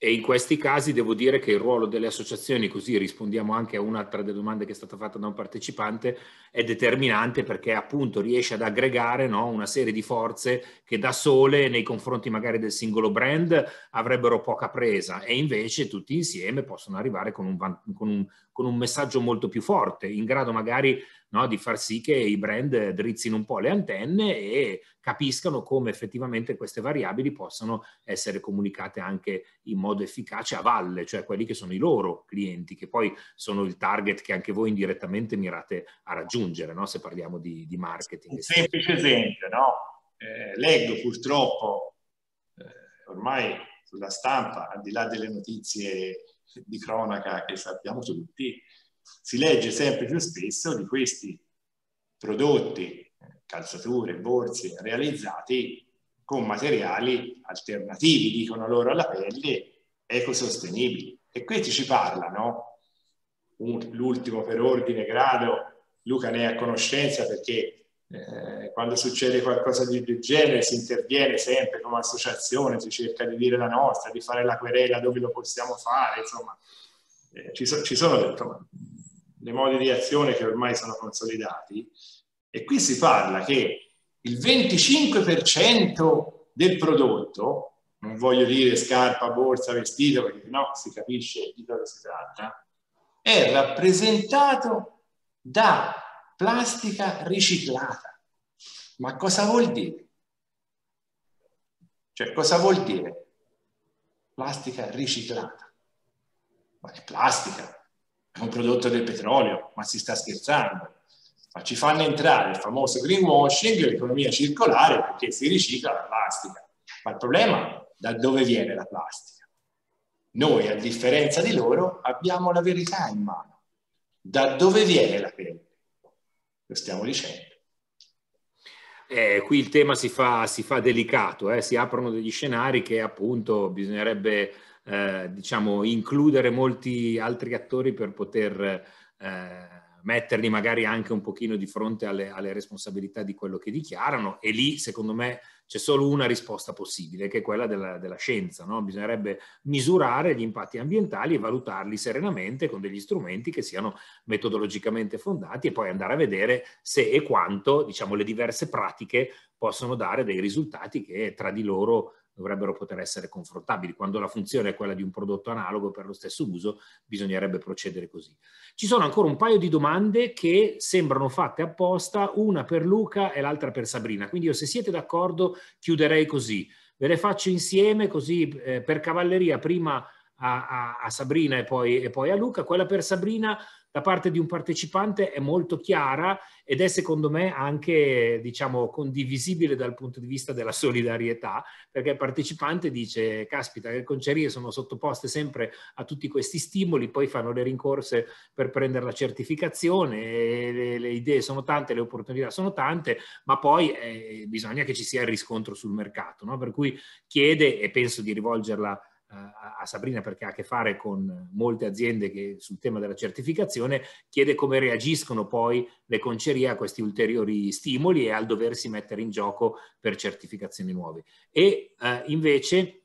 E in questi casi devo dire che il ruolo delle associazioni, così rispondiamo anche a un'altra delle domande che è stata fatta da un partecipante, è determinante perché appunto riesce ad aggregare no, una serie di forze che da sole nei confronti magari del singolo brand avrebbero poca presa e invece tutti insieme possono arrivare con un, con un, con un messaggio molto più forte, in grado magari no? di far sì che i brand drizzino un po' le antenne e capiscano come effettivamente queste variabili possono essere comunicate anche in modo efficace a valle, cioè quelli che sono i loro clienti, che poi sono il target che anche voi indirettamente mirate a raggiungere, no? se parliamo di, di marketing. Un semplice esempio, no? eh, leggo purtroppo eh, ormai sulla stampa, al di là delle notizie di cronaca che sappiamo tutti, si legge sempre più spesso di questi prodotti, calzature, borse, realizzati con materiali alternativi, dicono loro, alla pelle, ecosostenibili. E questi ci parlano, l'ultimo per ordine grado, Luca ne è a conoscenza perché eh, quando succede qualcosa di, del genere si interviene sempre come associazione, si cerca di dire la nostra, di fare la querela dove lo possiamo fare, insomma, eh, ci, so, ci, sono dei modi di azione che ormai sono consolidati, e qui si parla che il 25% del prodotto, non voglio dire scarpa, borsa, vestito, perché no si capisce di cosa si tratta, è rappresentato da plastica riciclata. Ma cosa vuol dire? Cioè, cosa vuol dire? Plastica riciclata. Ma è plastica, è un prodotto del petrolio, ma si sta scherzando. Ma ci fanno entrare il famoso greenwashing, l'economia circolare, perché si ricicla la plastica. Ma il problema da dove viene la plastica? Noi, a differenza di loro, abbiamo la verità in mano. Da dove viene la pelle? Lo stiamo dicendo. Eh, qui il tema si fa, si fa delicato, eh? si aprono degli scenari che appunto bisognerebbe eh, diciamo, includere molti altri attori per poter eh, metterli magari anche un pochino di fronte alle, alle, responsabilità di quello che dichiarano e lì secondo me c'è solo una risposta possibile che è quella della, della scienza, no? bisognerebbe misurare gli impatti ambientali e valutarli serenamente con degli strumenti che siano metodologicamente fondati e poi andare a vedere se e quanto diciamo, le diverse pratiche possono dare dei risultati che tra di loro dovrebbero poter essere confrontabili. Quando la funzione è quella di un prodotto analogo per lo stesso uso, bisognerebbe procedere così. Ci sono ancora un paio di domande che sembrano fatte apposta, una per Luca e l'altra per Sabrina. Quindi io se siete d'accordo chiuderei così. Ve le faccio insieme così eh, per cavalleria prima a, a, a Sabrina e poi, e poi a Luca. Quella per Sabrina da parte di un partecipante è molto chiara ed è secondo me anche diciamo, condivisibile dal punto di vista della solidarietà, perché il partecipante dice, caspita, le concerie sono sottoposte sempre a tutti questi stimoli, poi fanno le rincorse per prendere la certificazione, le, le idee sono tante, le opportunità sono tante, ma poi eh, bisogna che ci sia il riscontro sul mercato, no? per cui chiede, e penso di rivolgerla a Sabrina perché ha a che fare con molte aziende che sul tema della certificazione, chiede come reagiscono poi le concerie a questi ulteriori stimoli e al doversi mettere in gioco per certificazioni nuove. E eh, invece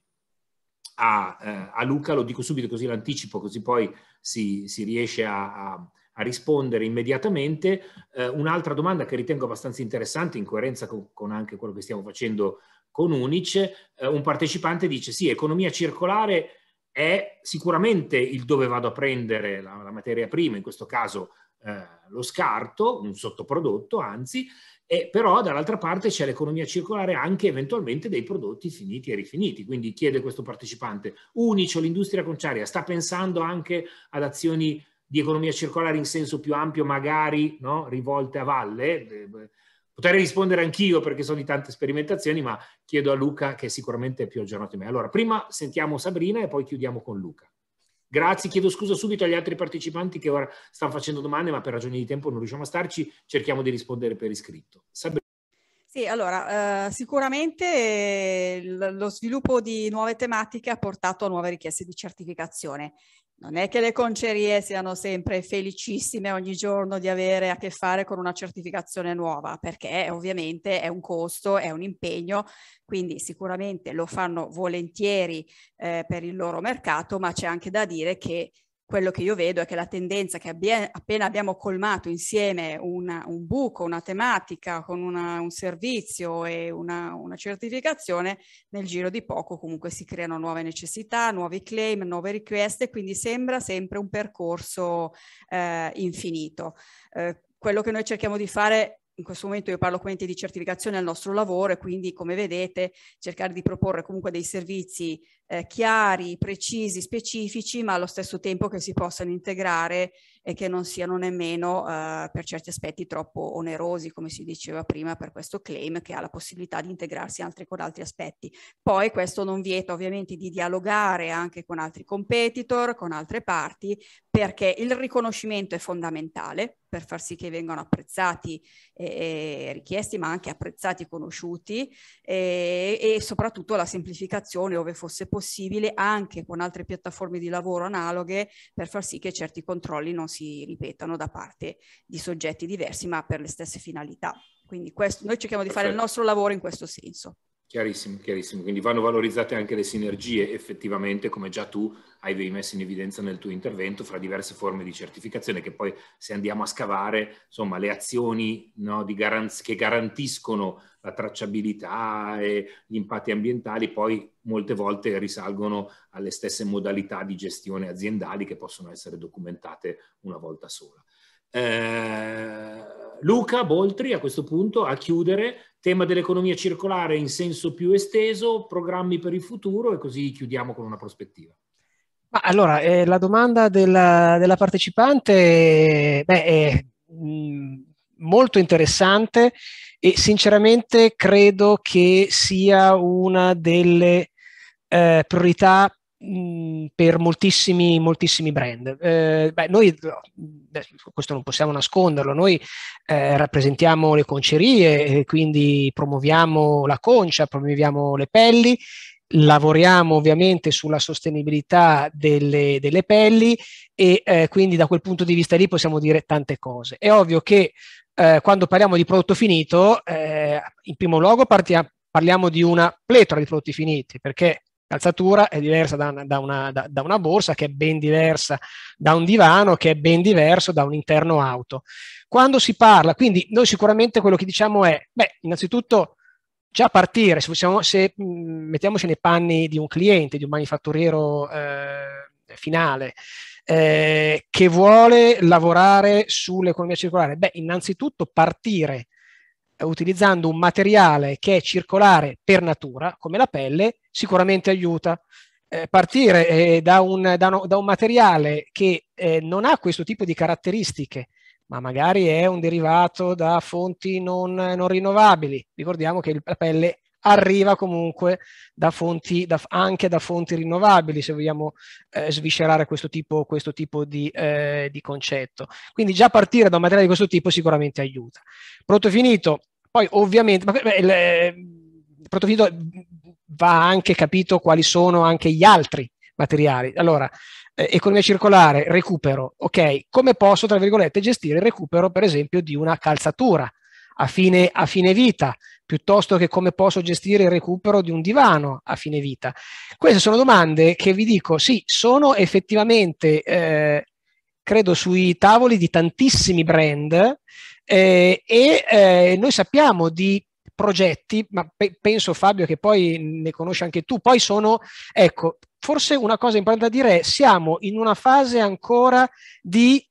a, eh, a, Luca, lo dico subito così l'anticipo, così poi si, si riesce a, a, a, rispondere immediatamente, eh, un'altra domanda che ritengo abbastanza interessante in coerenza con, con anche quello che stiamo facendo con Unice, eh, un partecipante dice sì, economia circolare è sicuramente il dove vado a prendere la, la materia prima, in questo caso eh, lo scarto, un sottoprodotto anzi, e però dall'altra parte c'è l'economia circolare anche eventualmente dei prodotti finiti e rifiniti. Quindi chiede questo partecipante, Unice l'industria conciaria sta pensando anche ad azioni di economia circolare in senso più ampio, magari no? rivolte a valle, eh, Potrei rispondere anch'io perché sono di tante sperimentazioni, ma chiedo a Luca che è sicuramente è più aggiornato di me. Allora, prima sentiamo Sabrina e poi chiudiamo con Luca. Grazie, chiedo scusa subito agli altri partecipanti che ora stanno facendo domande, ma per ragioni di tempo non riusciamo a starci, cerchiamo di rispondere per iscritto. Sabrina. Sì, allora, eh, sicuramente eh, lo sviluppo di nuove tematiche ha portato a nuove richieste di certificazione. Non è che le concerie siano sempre felicissime ogni giorno di avere a che fare con una certificazione nuova, perché ovviamente è un costo, è un impegno, quindi sicuramente lo fanno volentieri eh, per il loro mercato, ma c'è anche da dire che quello che io vedo è che la tendenza che abbia, appena abbiamo colmato insieme una, un buco, una tematica con una, un servizio e una, una, certificazione, nel giro di poco comunque si creano nuove necessità, nuovi claim, nuove richieste, quindi sembra sempre un percorso eh, infinito. Eh, quello che noi cerchiamo di fare in questo momento io parlo con enti di certificazione al nostro lavoro e quindi come vedete cercare di proporre comunque dei servizi eh, chiari, precisi, specifici ma allo stesso tempo che si possano integrare e che non siano nemmeno eh, per certi aspetti troppo onerosi, come si diceva prima, per questo claim che ha la possibilità di integrarsi altri, con altri aspetti. Poi questo non vieta ovviamente di dialogare anche con altri competitor, con altre parti, perché il riconoscimento è fondamentale per far sì che vengano apprezzati e, eh, e eh, richiesti, ma anche apprezzati e conosciuti e, e soprattutto la semplificazione, ove fosse possibile, anche con altre piattaforme di lavoro analoghe, per far sì che certi controlli non si ripetano da parte di soggetti diversi ma per le stesse finalità. Quindi questo, noi cerchiamo di Perfetto. fare il nostro lavoro in questo senso. Chiarissimo, chiarissimo. Quindi vanno valorizzate anche le sinergie, effettivamente, come già tu hai messo in evidenza nel tuo intervento, fra diverse forme di certificazione, che poi se andiamo a scavare, insomma, le azioni no, garanz- che garantiscono la tracciabilità e gli impatti ambientali, poi molte volte risalgono alle stesse modalità di gestione aziendali che possono essere documentate una volta sola. Eh, Luca Boltri a questo punto a chiudere tema dell'economia circolare in senso più esteso, programmi per il futuro e così chiudiamo con una prospettiva. Allora, eh, la domanda della, della partecipante beh, è mm, molto interessante e sinceramente credo che sia una delle eh, priorità per moltissimi, moltissimi brand. Eh, beh, noi, beh, questo non possiamo nasconderlo, noi eh, rappresentiamo le concerie, quindi promuoviamo la concia, promuoviamo le pelli, lavoriamo ovviamente sulla sostenibilità delle, delle pelli e eh, quindi da quel punto di vista lì possiamo dire tante cose. È ovvio che eh, quando parliamo di prodotto finito, eh, in primo luogo partiamo, parliamo di una pletora di prodotti finiti, perché calzatura è diversa da una, da, una, da, da una, borsa, che è ben diversa da un divano, che è ben diverso da un interno auto. Quando si parla, quindi noi sicuramente quello che diciamo è, beh, innanzitutto già partire, se, possiamo, se mm, mettiamoci nei panni di un cliente, di un manifatturiero eh, finale, eh, che vuole lavorare sull'economia circolare, beh, innanzitutto partire utilizzando un materiale che è circolare per natura, come la pelle, sicuramente aiuta. Eh, partire eh, da, un, da, no, da, un, materiale che eh, non ha questo tipo di caratteristiche, ma magari è un derivato da fonti non, non rinnovabili. Ricordiamo che la pelle arriva comunque da fonti, da, anche da fonti rinnovabili, se vogliamo eh, sviscerare questo tipo, questo tipo di, eh, di, concetto. Quindi già partire da un materiale di questo tipo sicuramente aiuta. Prodotto finito, poi ovviamente, il eh, prodotto finito va anche capito quali sono anche gli altri materiali. Allora, eh, economia circolare, recupero, ok, come posso, tra virgolette, gestire il recupero, per esempio, di una calzatura? a fine, a fine vita, piuttosto che come posso gestire il recupero di un divano a fine vita. Queste sono domande che vi dico, sì, sono effettivamente, eh, credo, sui tavoli di tantissimi brand eh, e eh, noi sappiamo di progetti, ma pe- penso Fabio che poi ne conosci anche tu, poi sono, ecco, forse una cosa importante da dire è siamo in una fase ancora di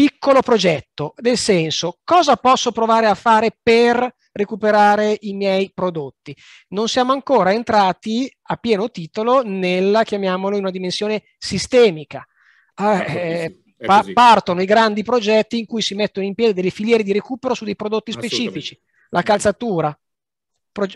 piccolo progetto, nel senso cosa posso provare a fare per recuperare i miei prodotti. Non siamo ancora entrati a pieno titolo nella, chiamiamolo, in una dimensione sistemica. Ah, eh, eh pa- partono i grandi progetti in cui si mettono in piedi delle filiere di recupero su dei prodotti specifici, la calzatura,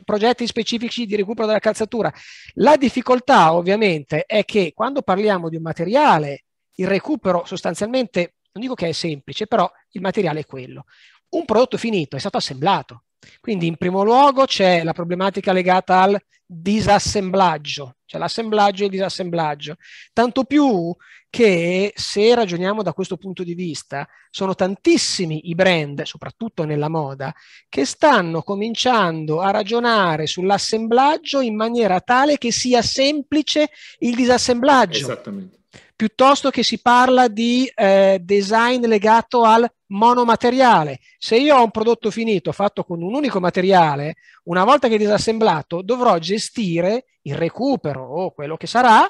progetti specifici di recupero della calzatura. La difficoltà ovviamente è che quando parliamo di un materiale, il recupero sostanzialmente non dico che è semplice, però il materiale è quello. Un prodotto finito è stato assemblato, quindi in primo luogo c'è la problematica legata al disassemblaggio, cioè l'assemblaggio e il disassemblaggio, tanto più che se ragioniamo da questo punto di vista, sono tantissimi i brand, soprattutto nella moda, che stanno cominciando a ragionare sull'assemblaggio in maniera tale che sia semplice il disassemblaggio. Esattamente piuttosto che si parla di eh, design legato al monomateriale. Se io ho un prodotto finito fatto con un unico materiale, una volta che è disassemblato, dovrò gestire il recupero o quello che sarà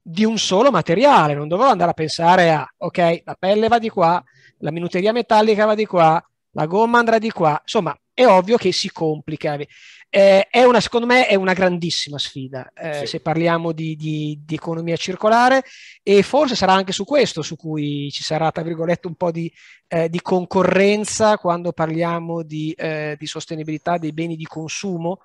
di un solo materiale, non dovrò andare a pensare a, ok, la pelle va di qua, la minuteria metallica va di qua, la gomma andrà di qua, insomma, è ovvio che si complica. Eh, è una, secondo me è una grandissima sfida eh, sì. se parliamo di, di, di, economia circolare e forse sarà anche su questo su cui ci sarà tra virgolette un po' di, eh, di concorrenza quando parliamo di, eh, sostenibilità dei beni di consumo.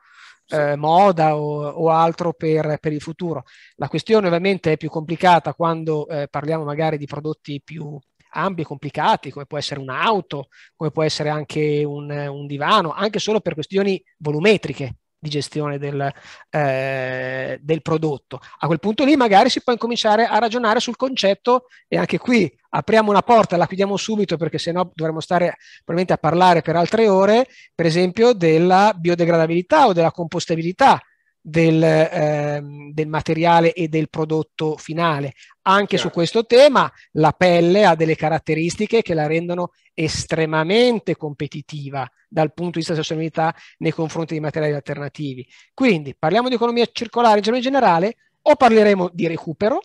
Sì. Eh, moda o, o altro per, per, il futuro. La questione ovviamente è più complicata quando eh, parliamo magari di prodotti più, ambi e complicati, come può essere un'auto, come può essere anche un, un divano, anche solo per questioni volumetriche di gestione del, eh, del, prodotto. A quel punto lì magari si può incominciare a ragionare sul concetto e anche qui apriamo una porta, la chiudiamo subito perché sennò dovremmo stare probabilmente a parlare per altre ore, per esempio della biodegradabilità o della compostabilità del, ehm, del, materiale e del prodotto finale. Anche certo. su questo tema la pelle ha delle caratteristiche che la rendono estremamente competitiva dal punto di vista della sostenibilità nei confronti di materiali alternativi. Quindi parliamo di economia circolare in generale o parleremo di recupero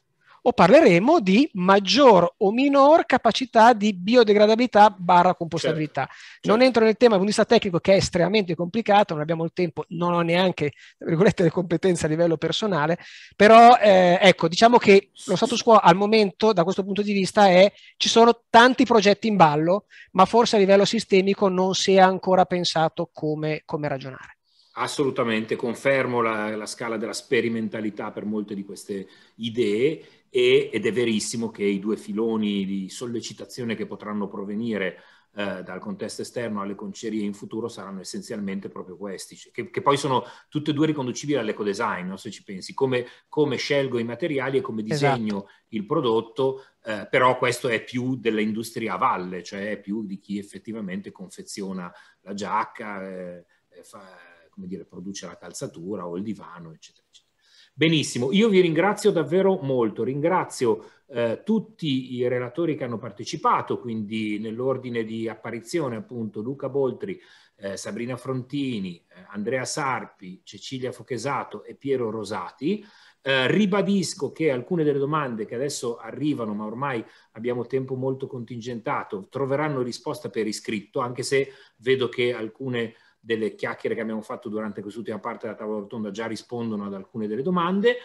o parleremo di maggior o minor capacità di biodegradabilità barra compostabilità. Certo, certo. Non entro nel tema dal punto di vista tecnico che è estremamente complicato, non abbiamo il tempo, non ho neanche le competenze a livello personale, però eh, ecco, diciamo che lo status quo al momento da questo punto di vista è ci sono tanti progetti in ballo, ma forse a livello sistemico non si è ancora pensato come, come ragionare. Assolutamente, confermo la, la, scala della sperimentalità per molte di queste idee e, ed è verissimo che i due filoni di sollecitazione che potranno provenire eh, dal contesto esterno alle concerie in futuro saranno essenzialmente proprio questi, cioè, che, che poi sono tutte e due riconducibili all'ecodesign, no? se ci pensi, come, come, scelgo i materiali e come esatto. disegno esatto. il prodotto, eh, però questo è più dell'industria a valle, cioè è più di chi effettivamente confeziona la giacca, eh, fa, come dire, produce la calzatura o il divano, eccetera. Benissimo, io vi ringrazio davvero molto, ringrazio eh, tutti i relatori che hanno partecipato, quindi nell'ordine di apparizione appunto Luca Boltri, eh, Sabrina Frontini, eh, Andrea Sarpi, Cecilia Fochesato e Piero Rosati. Eh, ribadisco che alcune delle domande che adesso arrivano, ma ormai abbiamo tempo molto contingentato, troveranno risposta per iscritto, anche se vedo che alcune delle chiacchiere che abbiamo fatto durante quest'ultima parte della tavola rotonda già rispondono ad alcune delle domande.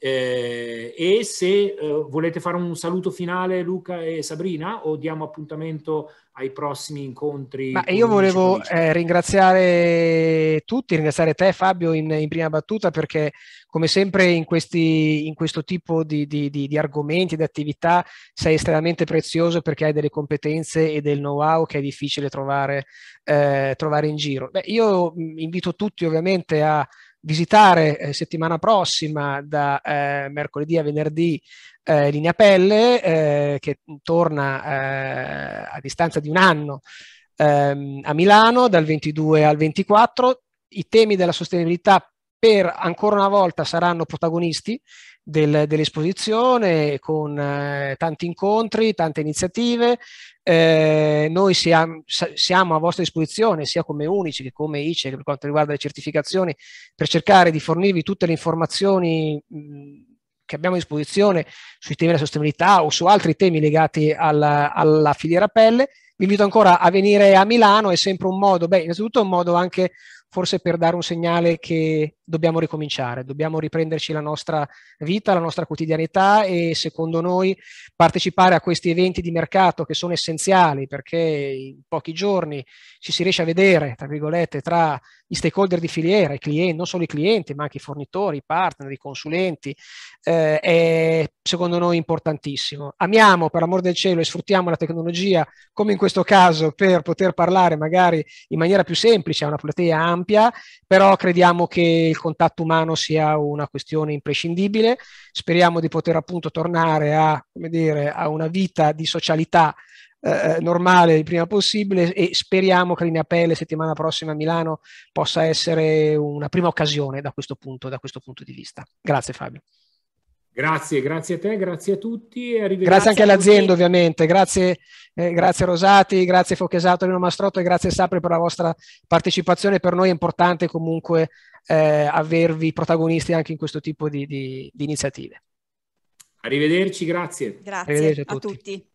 Eh, e se eh, volete fare un saluto finale Luca e Sabrina o diamo appuntamento ai prossimi incontri. Ma io volevo eh, ringraziare tutti, ringraziare te Fabio in, in, prima battuta perché come sempre in, questi, in questo tipo di, di, di, di argomenti, di attività sei estremamente prezioso perché hai delle competenze e del know-how che è difficile trovare, eh, trovare in giro. Beh, io invito tutti ovviamente a visitare eh, settimana prossima da eh, mercoledì a venerdì eh, Linea Pelle eh, che torna eh, a distanza di un anno ehm, a Milano dal 22 al 24. I temi della sostenibilità per ancora una volta saranno protagonisti del, dell'esposizione con eh, tanti incontri, tante iniziative. Eh, noi siamo, siamo, a vostra disposizione sia come Unici che come ICE per quanto riguarda le certificazioni per cercare di fornirvi tutte le informazioni mh, che abbiamo a disposizione sui temi della sostenibilità o su altri temi legati alla, alla filiera pelle. Vi invito ancora a venire a Milano, è sempre un modo, beh, innanzitutto è un modo anche forse per dare un segnale che dobbiamo ricominciare, dobbiamo riprenderci la nostra vita, la nostra quotidianità e secondo noi partecipare a questi eventi di mercato che sono essenziali perché in pochi giorni ci si riesce a vedere, tra virgolette, tra gli stakeholder di filiera, i clienti, non solo i clienti, ma anche i fornitori, i partner, i consulenti, eh, è secondo noi importantissimo. Amiamo, per amor del cielo, e sfruttiamo la tecnologia, come in questo caso, per poter parlare magari in maniera più semplice a una platea ampia, però crediamo che il contatto umano sia una questione imprescindibile. Speriamo di poter appunto tornare a, come dire, a una vita di socialità eh, eh, normale il prima possibile e speriamo che linea pelle settimana prossima a Milano possa essere una prima occasione da questo punto, da questo punto di vista. Grazie Fabio. Grazie, grazie a te, grazie a tutti. Grazie anche all'azienda ovviamente, grazie, eh, grazie Rosati, grazie Fochesato, Lino Mastrotto e grazie Sapri per la vostra partecipazione. Per noi è importante comunque eh, avervi protagonisti anche in questo tipo di, di, di iniziative. Arrivederci, grazie. Grazie Arrivederci a tutti. A tutti.